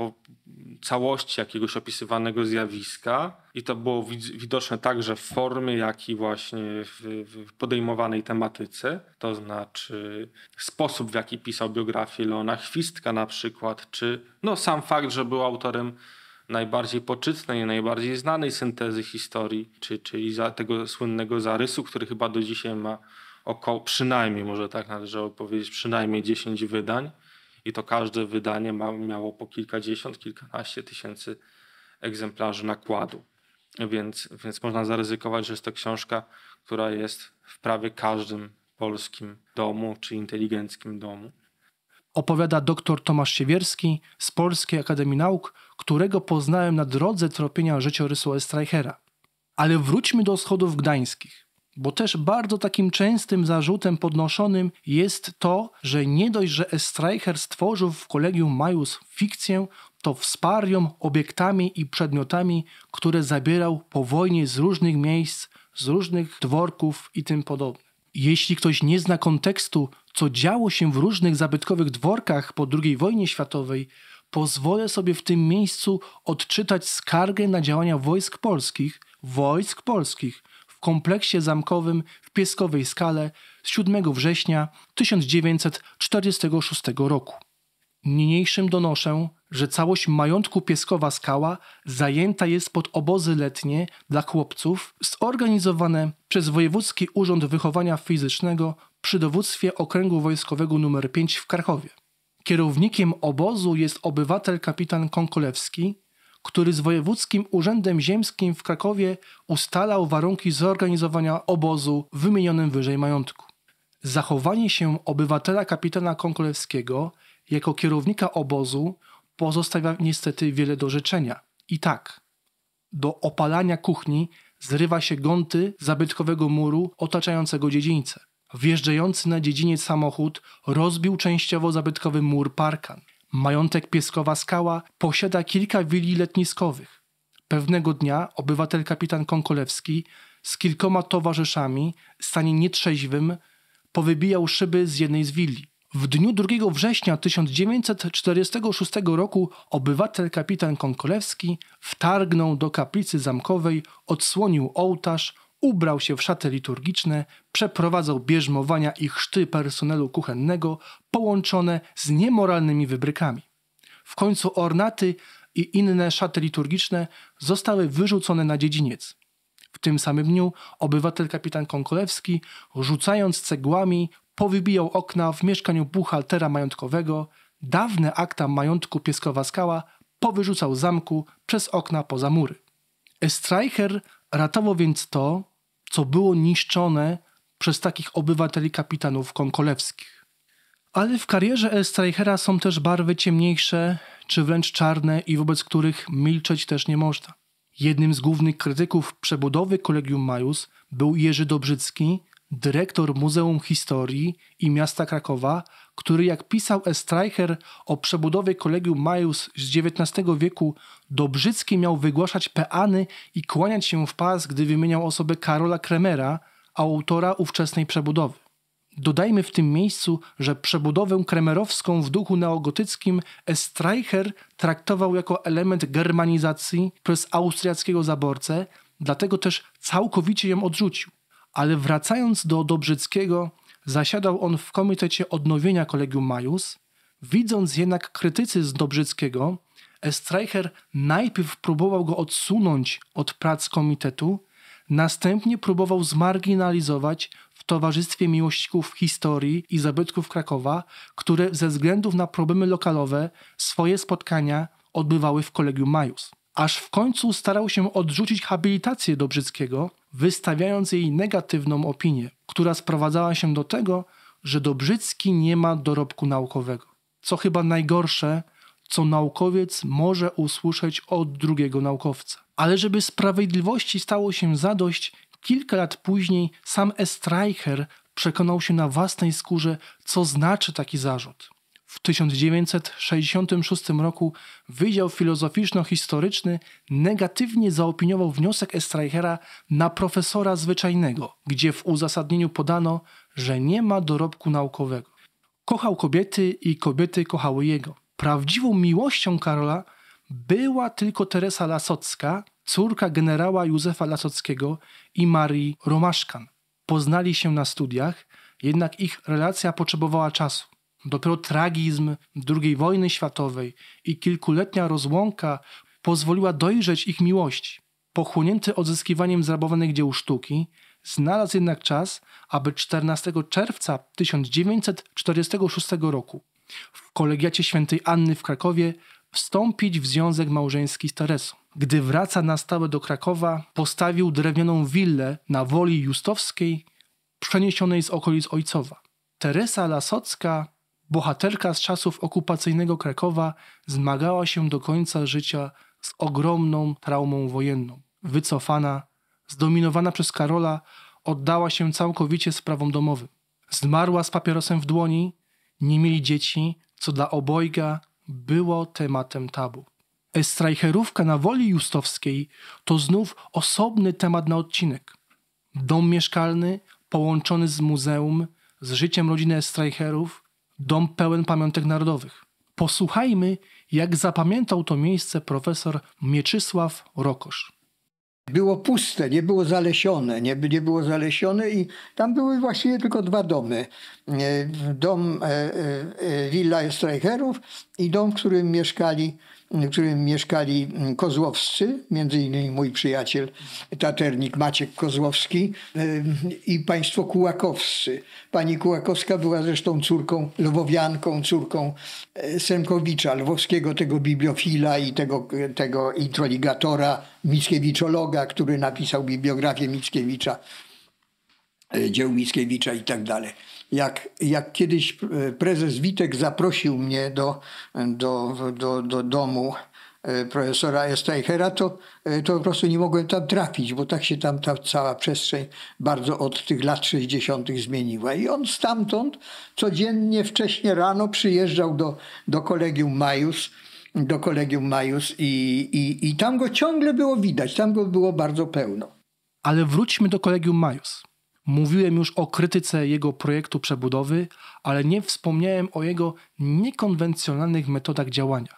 całości jakiegoś opisywanego zjawiska. I to było widoczne także w formie, jak i właśnie w, podejmowanej tematyce. To znaczy sposób, w jaki pisał biografię Leona Chwistka na przykład, czy no, sam fakt, że był autorem najbardziej poczytnej, najbardziej znanej syntezy historii, czy, czyli za tego słynnego zarysu, który chyba do dzisiaj ma około, przynajmniej może tak należało powiedzieć, przynajmniej 10 wydań i to każde wydanie ma, miało po kilkadziesiąt, kilkanaście tysięcy egzemplarzy nakładu. Więc, więc można zaryzykować, że jest to książka, która jest w prawie każdym polskim domu czy inteligenckim domu. Opowiada dr Tomasz Siewierski z Polskiej Akademii Nauk, którego poznałem na drodze tropienia życiorysu Streichera. Ale wróćmy do schodów gdańskich. Bo też bardzo takim częstym zarzutem podnoszonym jest to, że nie dość, że Estreicher stworzył w Kolegium Majus fikcję, to wsparł ją obiektami i przedmiotami, które zabierał po wojnie z różnych miejsc, z różnych dworków i tym podobne. Jeśli ktoś nie zna kontekstu, co działo się w różnych zabytkowych dworkach po II wojnie światowej, pozwolę sobie w tym miejscu odczytać skargę na działania wojsk polskich, wojsk polskich, w kompleksie zamkowym w Pieskowej Skale z 7 września 1946 roku. Niniejszym donoszę, że całość majątku Pieskowa Skała zajęta jest pod obozy letnie dla chłopców zorganizowane przez Wojewódzki Urząd Wychowania Fizycznego przy dowództwie Okręgu Wojskowego nr 5 w Krakowie. Kierownikiem obozu jest obywatel kapitan Konkolewski, który z Wojewódzkim Urzędem Ziemskim w Krakowie ustalał warunki zorganizowania obozu w wymienionym wyżej majątku. Zachowanie się obywatela kapitana Konkolewskiego jako kierownika obozu pozostawia niestety wiele do życzenia. I tak, do opalania kuchni zrywa się gąty zabytkowego muru otaczającego dziedzińce. Wjeżdżający na dziedziniec samochód rozbił częściowo zabytkowy mur parkan. Majątek Pieskowa Skała posiada kilka willi letniskowych. Pewnego dnia obywatel kapitan Konkolewski z kilkoma towarzyszami, stanie nietrzeźwym, powybijał szyby z jednej z willi. W dniu 2 września 1946 roku obywatel kapitan Konkolewski wtargnął do kaplicy zamkowej, odsłonił ołtarz, ubrał się w szaty liturgiczne, przeprowadzał bierzmowania i chrzty personelu kuchennego połączone z niemoralnymi wybrykami. W końcu ornaty i inne szaty liturgiczne zostały wyrzucone na dziedziniec. W tym samym dniu obywatel kapitan Konkolewski, rzucając cegłami, powybijał okna w mieszkaniu buchaltera majątkowego, dawne akta majątku Pieskowa Skała powyrzucał zamku przez okna poza mury. Streicher ratował więc to, co było niszczone przez takich obywateli kapitanów konkolewskich. Ale w karierze El są też barwy ciemniejsze, czy wręcz czarne i wobec których milczeć też nie można. Jednym z głównych krytyków przebudowy Kolegium Majus był Jerzy Dobrzycki, dyrektor Muzeum Historii i Miasta Krakowa, który jak pisał e. Streicher o przebudowie kolegium Majus z XIX wieku, Dobrzycki miał wygłaszać peany i kłaniać się w pas, gdy wymieniał osobę Karola Kremera, autora ówczesnej przebudowy. Dodajmy w tym miejscu, że przebudowę kremerowską w duchu neogotyckim e. Streicher traktował jako element germanizacji przez austriackiego zaborcę, dlatego też całkowicie ją odrzucił ale wracając do Dobrzyckiego, zasiadał on w Komitecie Odnowienia Kolegium Majus. Widząc jednak krytycyz Dobrzyckiego, Streicher najpierw próbował go odsunąć od prac komitetu, następnie próbował zmarginalizować w Towarzystwie Miłośników Historii i Zabytków Krakowa, które ze względów na problemy lokalowe swoje spotkania odbywały w Kolegium Majus. Aż w końcu starał się odrzucić habilitację Dobrzyckiego, wystawiając jej negatywną opinię, która sprowadzała się do tego, że Dobrzycki nie ma dorobku naukowego. Co chyba najgorsze, co naukowiec może usłyszeć od drugiego naukowca. Ale żeby sprawiedliwości stało się zadość, kilka lat później sam Estreicher przekonał się na własnej skórze, co znaczy taki zarzut. W 1966 roku Wydział Filozoficzno-Historyczny negatywnie zaopiniował wniosek Estreichera na profesora zwyczajnego, gdzie w uzasadnieniu podano, że nie ma dorobku naukowego. Kochał kobiety i kobiety kochały jego. Prawdziwą miłością Karola była tylko Teresa Lasocka, córka generała Józefa Lasockiego i Marii Romaszkan. Poznali się na studiach, jednak ich relacja potrzebowała czasu. Dopiero tragizm II wojny światowej i kilkuletnia rozłąka pozwoliła dojrzeć ich miłości. Pochłonięty odzyskiwaniem zrabowanych dzieł sztuki, znalazł jednak czas, aby 14 czerwca 1946 roku w kolegiacie świętej Anny w Krakowie wstąpić w związek małżeński z Teresą. Gdy wraca na stałe do Krakowa, postawił drewnianą willę na woli justowskiej, przeniesionej z okolic ojcowa. Teresa Lasocka bohaterka z czasów okupacyjnego Krakowa zmagała się do końca życia z ogromną traumą wojenną. Wycofana, zdominowana przez Karola, oddała się całkowicie sprawom domowym. Zmarła z papierosem w dłoni, nie mieli dzieci, co dla obojga było tematem tabu. Estrajcherówka na woli justowskiej to znów osobny temat na odcinek. Dom mieszkalny połączony z muzeum, z życiem rodziny Estrajcherów, dom pełen pamiątek narodowych. Posłuchajmy, jak zapamiętał to miejsce profesor Mieczysław Rokosz. Było puste, nie było zalesione, nie, nie było zalesione i tam były właściwie tylko dwa domy. E, dom e, e, e Streicherów i dom, w którym mieszkali w którym mieszkali kozłowscy, między innymi mój przyjaciel taternik Maciek Kozłowski i państwo kułakowscy. Pani Kułakowska była zresztą córką lwowianką, córką e, Semkowicza, lwowskiego tego bibliofila i tego, tego introligatora, Mickiewiczologa, który napisał bibliografię Mickiewicza, e, dzieł Mickiewicza i tak dalej jak, jak kiedyś e, prezes Witek zaprosił mnie do, do, do, do domu e, profesora Estreichera, to, e, to po prostu nie mogłem tam trafić, bo tak się tam ta cała przestrzeń bardzo od tych lat 60. zmieniła. I on stamtąd codziennie wcześnie rano przyjeżdżał do, do kolegium Majus, do kolegium Majus i, i, i tam go ciągle było widać, tam go było bardzo pełno. Ale wróćmy do kolegium Majus. Mówiłem już o krytyce jego projektu przebudowy, ale nie wspomniałem o jego niekonwencjonalnych metodach działania.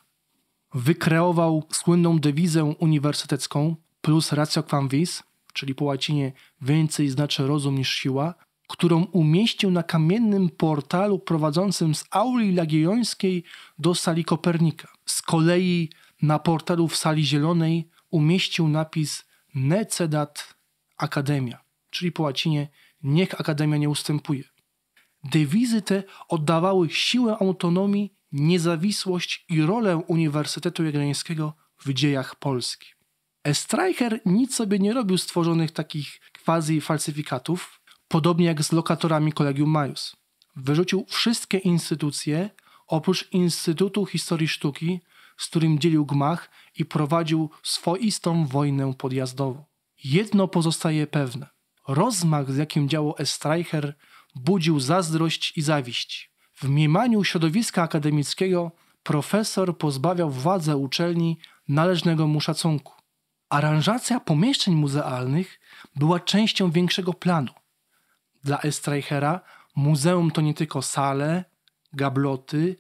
Wykreował słynną dewizę uniwersytecką plus ratio quam vis, czyli po łacinie więcej znaczy rozum niż siła, którą umieścił na kamiennym portalu prowadzącym z auli lagiejońskiej do sali Kopernika. Z kolei na portalu w sali zielonej umieścił napis Necedat Academia, czyli po łacinie niech Akademia nie ustępuje. Dewizy te oddawały siłę autonomii, niezawisłość i rolę Uniwersytetu Jagiellońskiego w dziejach Polski. Streicher nic sobie nie robił stworzonych takich quasi-falsyfikatów, podobnie jak z lokatorami Kolegium Majus. Wyrzucił wszystkie instytucje, oprócz Instytutu Historii Sztuki, z którym dzielił gmach i prowadził swoistą wojnę podjazdową. Jedno pozostaje pewne – Rozmach, z jakim działo Estreicher, budził zazdrość i zawiść. W mniemaniu środowiska akademickiego profesor pozbawiał władzę uczelni należnego mu szacunku. Aranżacja pomieszczeń muzealnych była częścią większego planu. Dla Estreichera muzeum to nie tylko sale, gabloty,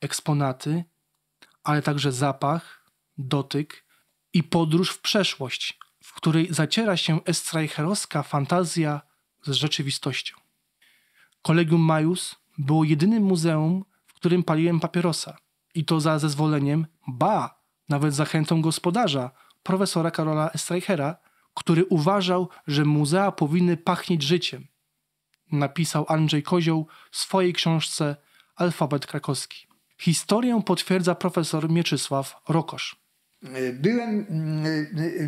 eksponaty, ale także zapach, dotyk i podróż w przeszłość, w której zaciera się estrajcherowska fantazja z rzeczywistością. Kolegium Majus było jedynym muzeum, w którym paliłem papierosa. I to za zezwoleniem, ba, nawet zachętą gospodarza, profesora Karola Estreichera, który uważał, że muzea powinny pachnieć życiem. Napisał Andrzej Kozioł w swojej książce Alfabet Krakowski. Historię potwierdza profesor Mieczysław Rokosz. Byłem,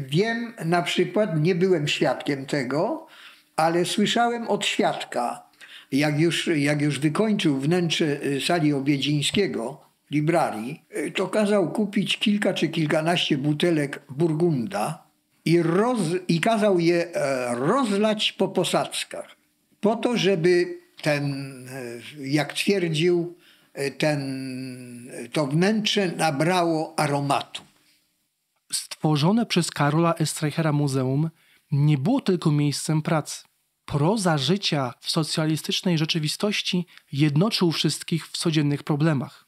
wiem na przykład, nie byłem świadkiem tego, ale słyszałem od świadka, jak już, jak już wykończył wnętrze y, sali obiedzińskiego, librarii, y, to kazał kupić kilka czy kilkanaście butelek Burgunda i, roz, i kazał je e, rozlać po posadzkach, po to, żeby ten, e, jak twierdził, e, ten, to wnętrze nabrało aromatu stworzone przez Karola Estreichera Muzeum nie było tylko miejscem pracy. Proza życia w socjalistycznej rzeczywistości jednoczył wszystkich w codziennych problemach.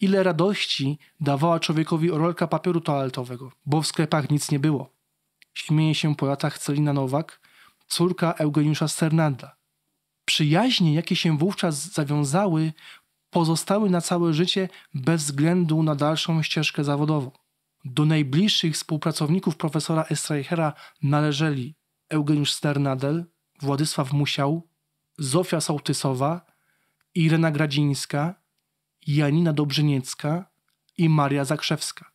Ile radości dawała człowiekowi rolka papieru toaletowego, bo w sklepach nic nie było. Śmieje się po latach Celina Nowak, córka Eugeniusza Sternanda. Przyjaźnie, jakie się wówczas zawiązały, pozostały na całe życie bez względu na dalszą ścieżkę zawodową. Do najbliższych współpracowników profesora Estreichera należeli Eugeniusz Sternadel, Władysław Musiał, Zofia Sołtysowa, Irena Gradzińska, Janina Dobrzyniecka i Maria Zakrzewska.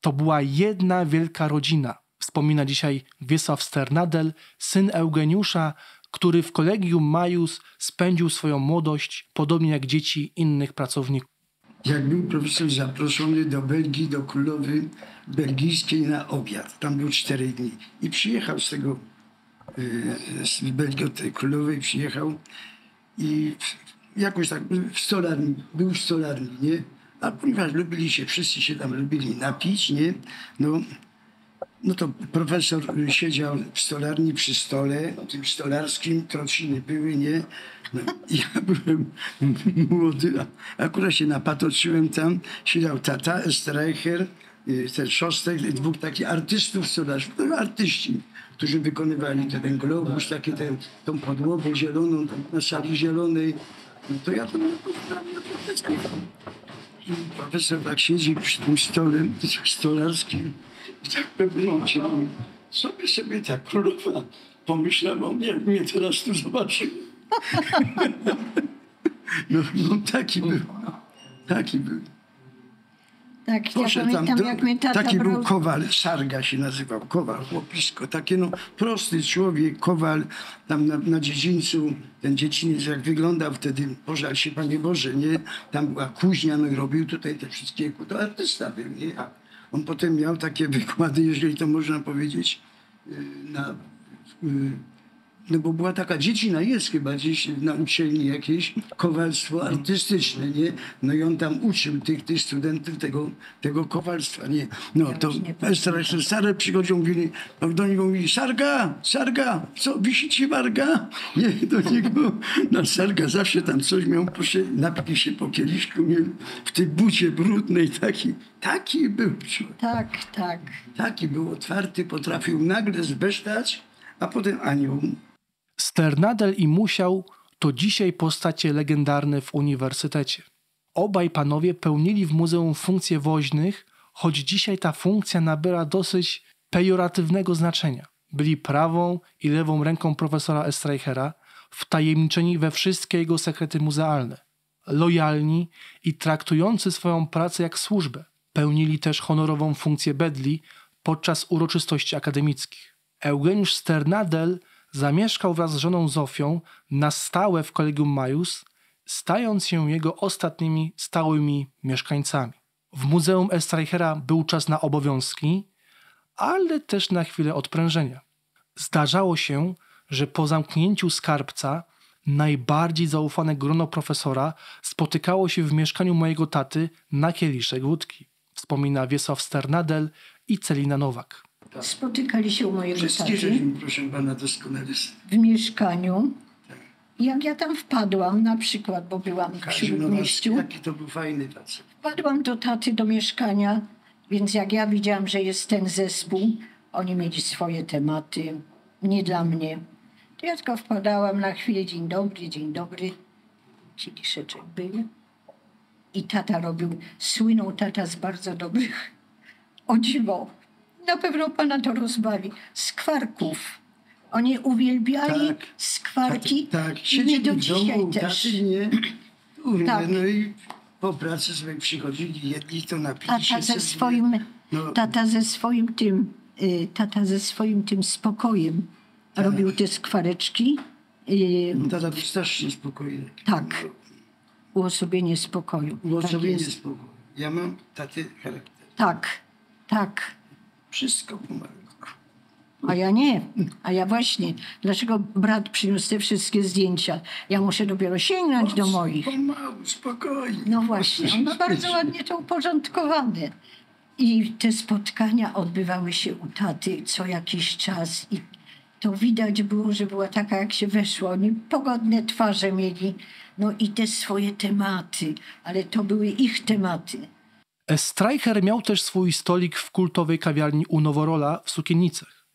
To była jedna wielka rodzina, wspomina dzisiaj Wiesław Sternadel, syn Eugeniusza, który w kolegium Majus spędził swoją młodość, podobnie jak dzieci innych pracowników jak był profesor zaproszony do Belgii, do królowy belgijskiej na obiad. Tam był cztery dni. I przyjechał z tego, e, z Belgii od tej królowej przyjechał i jakoś tak no, w stolarni, był w stolarni, nie? A ponieważ lubili się, wszyscy się tam lubili napić, nie? No, no to profesor siedział w stolarni przy stole, tym stolarskim, trociny były, nie? Ja byłem młody, akurat się napatoczyłem tam, siedział tata, Streicher, y, ten Szostek, dwóch takich artystów solarz, no, artyści, którzy wykonywali ten globus, takie ten, tą podłogę zieloną, tam, na sali zielonej. No to ja to i profesor tak siedzi przy tym stole stolarskim i tak w pewnym momencie co sobie ta królowa pomyślała, mnie, mnie teraz tu zobaczy no, no taki był. Taki był. Tak, Poszedł ja pamiętam, tam, jak mnie tata Taki był kowal, Sarga się nazywał, kowal, chłopisko. Taki no, prosty człowiek, kowal, tam na, na dziedzińcu, ten dzieciniec jak wyglądał wtedy, pożal się Panie Boże, nie? Tam była kuźnia, no i robił tutaj te wszystkie, to artysta był, nie? A on potem miał takie wykłady, jeżeli to można powiedzieć, y, na y, no bo była taka dziecina, jest chyba gdzieś na uczelni jakieś, kowalstwo artystyczne, nie? No i on tam uczył tych, tych studentów tego, tego kowalstwa, nie? No to e, straszne stare przychodzą, mówili, do niego mówili, Sarga, Sarga, co, wisi ci warga? Nie, do niego, no Sarga zawsze tam coś miał, proszę, napki się po kieliszku, nie? W tej bucie brudnej taki, taki był człowiek. Tak, tak. Taki był otwarty, potrafił nagle zbesztać, a potem anioł Sternadel i Musiał to dzisiaj postacie legendarne w uniwersytecie. Obaj panowie pełnili w muzeum funkcje woźnych, choć dzisiaj ta funkcja nabyła dosyć pejoratywnego znaczenia. Byli prawą i lewą ręką profesora Estreichera, wtajemniczeni we wszystkie jego sekrety muzealne. Lojalni i traktujący swoją pracę jak służbę. Pełnili też honorową funkcję bedli podczas uroczystości akademickich. Eugeniusz Sternadel – zamieszkał wraz z żoną Zofią na stałe w Kolegium Majus, stając się jego ostatnimi stałymi mieszkańcami. W Muzeum Estreichera był czas na obowiązki, ale też na chwilę odprężenia. Zdarzało się, że po zamknięciu skarbca najbardziej zaufane grono profesora spotykało się w mieszkaniu mojego taty na kieliszek wódki, wspomina Wiesław Sternadel i Celina Nowak. Tak. Spotykali się u mojego taty. mi, proszę pana, doskonale. W mieszkaniu. Tak. Jak ja tam wpadłam na przykład, bo byłam w śródmieściu. Jaki to był fajny facet. Wpadłam do taty do mieszkania, więc jak ja widziałam, że jest ten zespół, oni mieli swoje tematy, nie dla mnie. To ja tylko wpadałam na chwilę, dzień dobry, dzień dobry. Kieliszeczek był. I tata robił, słynął tata z bardzo dobrych, o dziwo, na pewno pana to rozbawi. Skwarków. Oni uwielbiali tak, skwarki tak, tak. i nie do dzisiaj domu, też. nie, tak. No i po pracy sobie przychodzili, jedli to napili tata Ze swoim, no. Tata ze swoim tym, y, tata ze swoim tym spokojem tak. robił te skwareczki. Y, no, tata był strasznie spokojny. Tak. Uosobienie spokoju. Uosobienie tak spokoju. Ja mam taty charakter. Tak, tak. Wszystko pomarło. A ja nie. A ja właśnie. Dlaczego brat przyniósł te wszystkie zdjęcia? Ja muszę dopiero sięgnąć do moich. Pomału, spokojnie. No właśnie. On ma bardzo ładnie to uporządkowane. I te spotkania odbywały się u taty co jakiś czas. I to widać było, że była taka, jak się weszło. Oni pogodne twarze mieli, no i te swoje tematy, ale to były ich tematy. E, Streicher miał też swój stolik w kultowej kawiarni u Noworola w Sukienicach.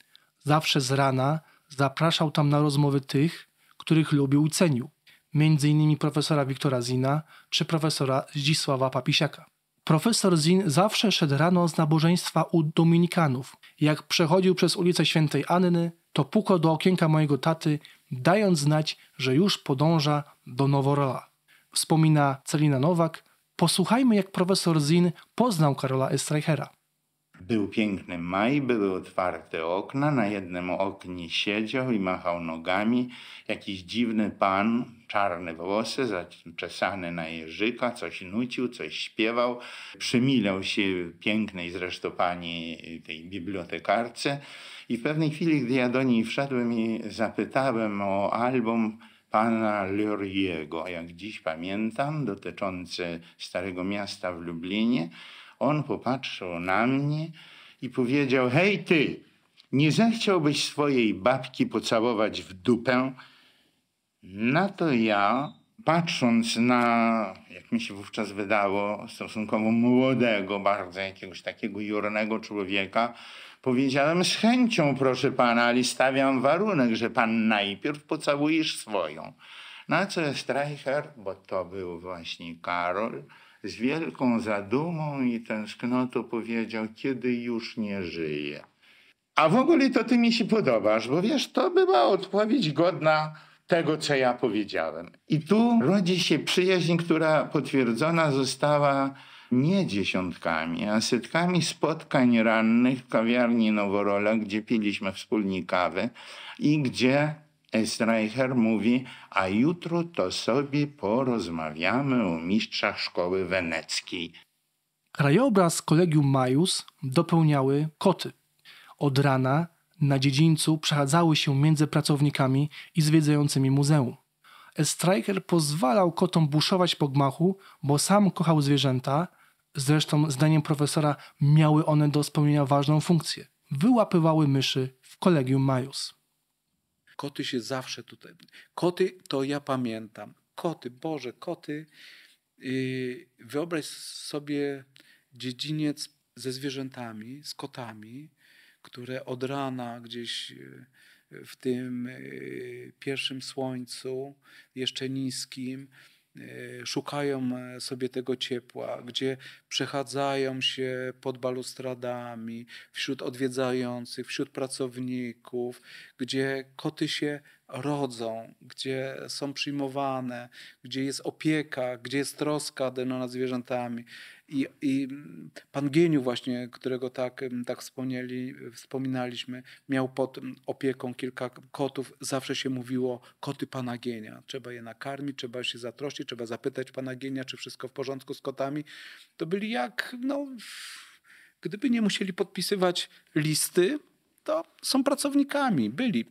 Zawsze z rana zapraszał tam na rozmowy tych, których lubił i cenił, innymi profesora Wiktora Zina czy profesora Zdzisława Papisiaka. Profesor Zin zawsze szedł rano z nabożeństwa u Dominikanów. Jak przechodził przez ulicę Świętej Anny, to pukał do okienka mojego taty, dając znać, że już podąża do Noworola. Wspomina Celina Nowak, Posłuchajmy, jak profesor Zin poznał Karola Estreichera. Był piękny maj, były otwarte okna, na jednym oknie siedział i machał nogami. Jakiś dziwny pan, czarne włosy, zaczesane na jeżyka, coś nucił, coś śpiewał. Przymilał się pięknej zresztą pani tej bibliotekarce i w pewnej chwili, gdy ja do niej wszedłem i zapytałem o album, pana Luriego, jak dziś pamiętam, dotyczące Starego Miasta w Lublinie, on popatrzył na mnie i powiedział: Hej ty, nie zechciałbyś swojej babki pocałować w dupę? Na to ja patrząc na, jak mi się wówczas wydało, stosunkowo młodego, bardzo jakiegoś takiego jurnego człowieka, powiedziałem z chęcią, proszę pana, ale stawiam warunek, że pan najpierw pocałujesz swoją. Na co Streicher, bo to był właśnie Karol, z wielką zadumą i tęsknotą powiedział, kiedy już nie żyje. A w ogóle to ty mi się podobasz, bo wiesz, to była odpowiedź godna tego, co ja powiedziałem. I tu rodzi się przyjaźń, która potwierdzona została nie dziesiątkami, a setkami spotkań rannych w kawiarni Noworola, gdzie piliśmy wspólnie kawę i gdzie Estreicher mówi, a jutro to sobie porozmawiamy o mistrzach szkoły weneckiej. Krajobraz kolegium Majus dopełniały koty. Od rana na dziedzińcu przechadzały się między pracownikami i zwiedzającymi muzeum. Stryker pozwalał kotom buszować po gmachu, bo sam kochał zwierzęta, zresztą zdaniem profesora miały one do spełnienia ważną funkcję. Wyłapywały myszy w kolegium Majus. Koty się zawsze tutaj... Koty to ja pamiętam. Koty, Boże, koty. Y, wyobraź sobie dziedziniec ze zwierzętami, z kotami, które od rana gdzieś e, w tym e, pierwszym słońcu, jeszcze niskim, e, szukają sobie tego ciepła, gdzie przechadzają się pod balustradami, wśród odwiedzających, wśród pracowników, gdzie koty się rodzą, gdzie są przyjmowane, gdzie jest opieka, gdzie jest troska no, nad zwierzętami. I, I pan Gieniu właśnie, którego tak, tak wspomnieli, wspominaliśmy, miał pod opieką kilka kotów. Zawsze się mówiło, koty pana Gienia. Trzeba je nakarmić, trzeba się zatroszczyć, trzeba zapytać pana Gienia, czy wszystko w porządku z kotami. To byli jak, no, gdyby nie musieli podpisywać listy, to są pracownikami, byli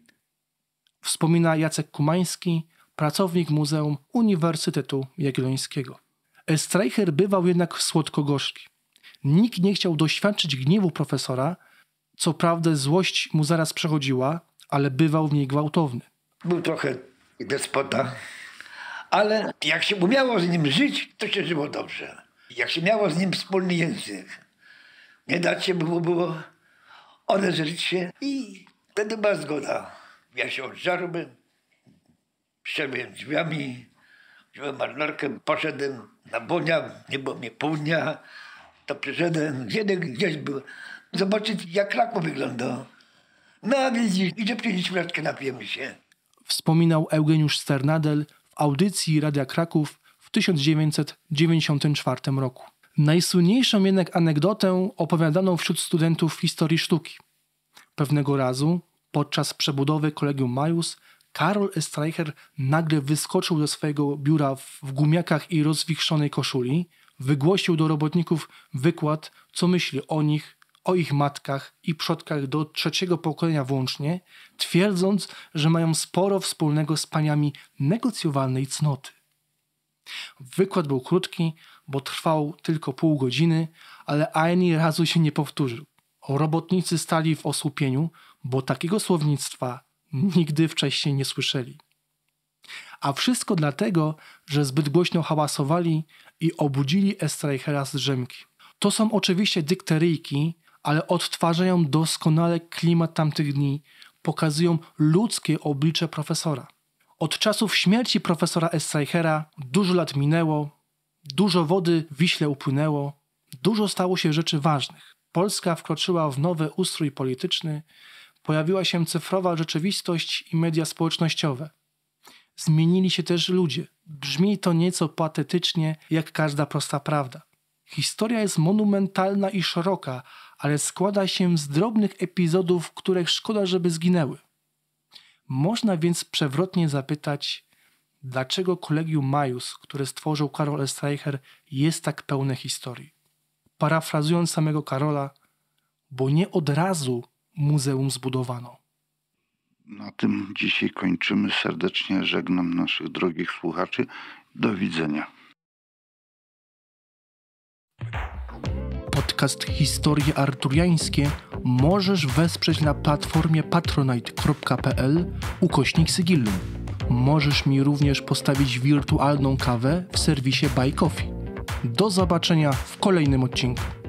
wspomina Jacek Kumański, pracownik Muzeum Uniwersytetu Jagiellońskiego. Streicher bywał jednak słodko-gorzki. Nikt nie chciał doświadczyć gniewu profesora, co prawda złość mu zaraz przechodziła, ale bywał w niej gwałtowny. Był trochę despota, ale jak się umiało z nim żyć, to się żyło dobrze. Jak się miało z nim wspólny język, nie dać się było, było odezryć się i wtedy była zgoda. Ja się odżarłem, wszedłem drzwiami, wziąłem marnarkę, poszedłem na Bonia, nie było mnie południa, to przyszedłem, jeden gdzieś był, zobaczyć jak Kraków wygląda. No a widzisz, idzie przyjść flaszkę, napijemy się. Wspominał Eugeniusz Sternadel w audycji Radia Kraków w 1994 roku. Najsłynniejszą jednak anegdotę opowiadaną wśród studentów historii sztuki. Pewnego razu Podczas przebudowy kolegium Majus Karol Streicher nagle wyskoczył do swojego biura w, w gumiakach i rozwichrzonej koszuli, wygłosił do robotników wykład, co myśli o nich, o ich matkach i przodkach do trzeciego pokolenia włącznie, twierdząc, że mają sporo wspólnego z paniami negocjowalnej cnoty. Wykład był krótki, bo trwał tylko pół godziny, ale ani razu się nie powtórzył. Robotnicy stali w osłupieniu, bo takiego słownictwa nigdy wcześniej nie słyszeli. A wszystko dlatego, że zbyt głośno hałasowali i obudzili Estreichera z drzemki. To są oczywiście dykteryjki, ale odtwarzają doskonale klimat tamtych dni, pokazują ludzkie oblicze profesora. Od czasów śmierci profesora Estreichera dużo lat minęło, dużo wody w Wiśle upłynęło, dużo stało się rzeczy ważnych. Polska wkroczyła w nowy ustrój polityczny, pojawiła się cyfrowa rzeczywistość i media społecznościowe. Zmienili się też ludzie. Brzmi to nieco patetycznie, jak każda prosta prawda. Historia jest monumentalna i szeroka, ale składa się z drobnych epizodów, których szkoda, żeby zginęły. Można więc przewrotnie zapytać, dlaczego kolegium Majus, które stworzył Karol Streicher, jest tak pełne historii. Parafrazując samego Karola, bo nie od razu muzeum zbudowano. Na tym dzisiaj kończymy. Serdecznie żegnam naszych drogich słuchaczy. Do widzenia. Podcast Historie Arturiańskie możesz wesprzeć na platformie patronite.pl ukośnik sigillum. Możesz mi również postawić wirtualną kawę w serwisie Buy Coffee. Do zobaczenia w kolejnym odcinku.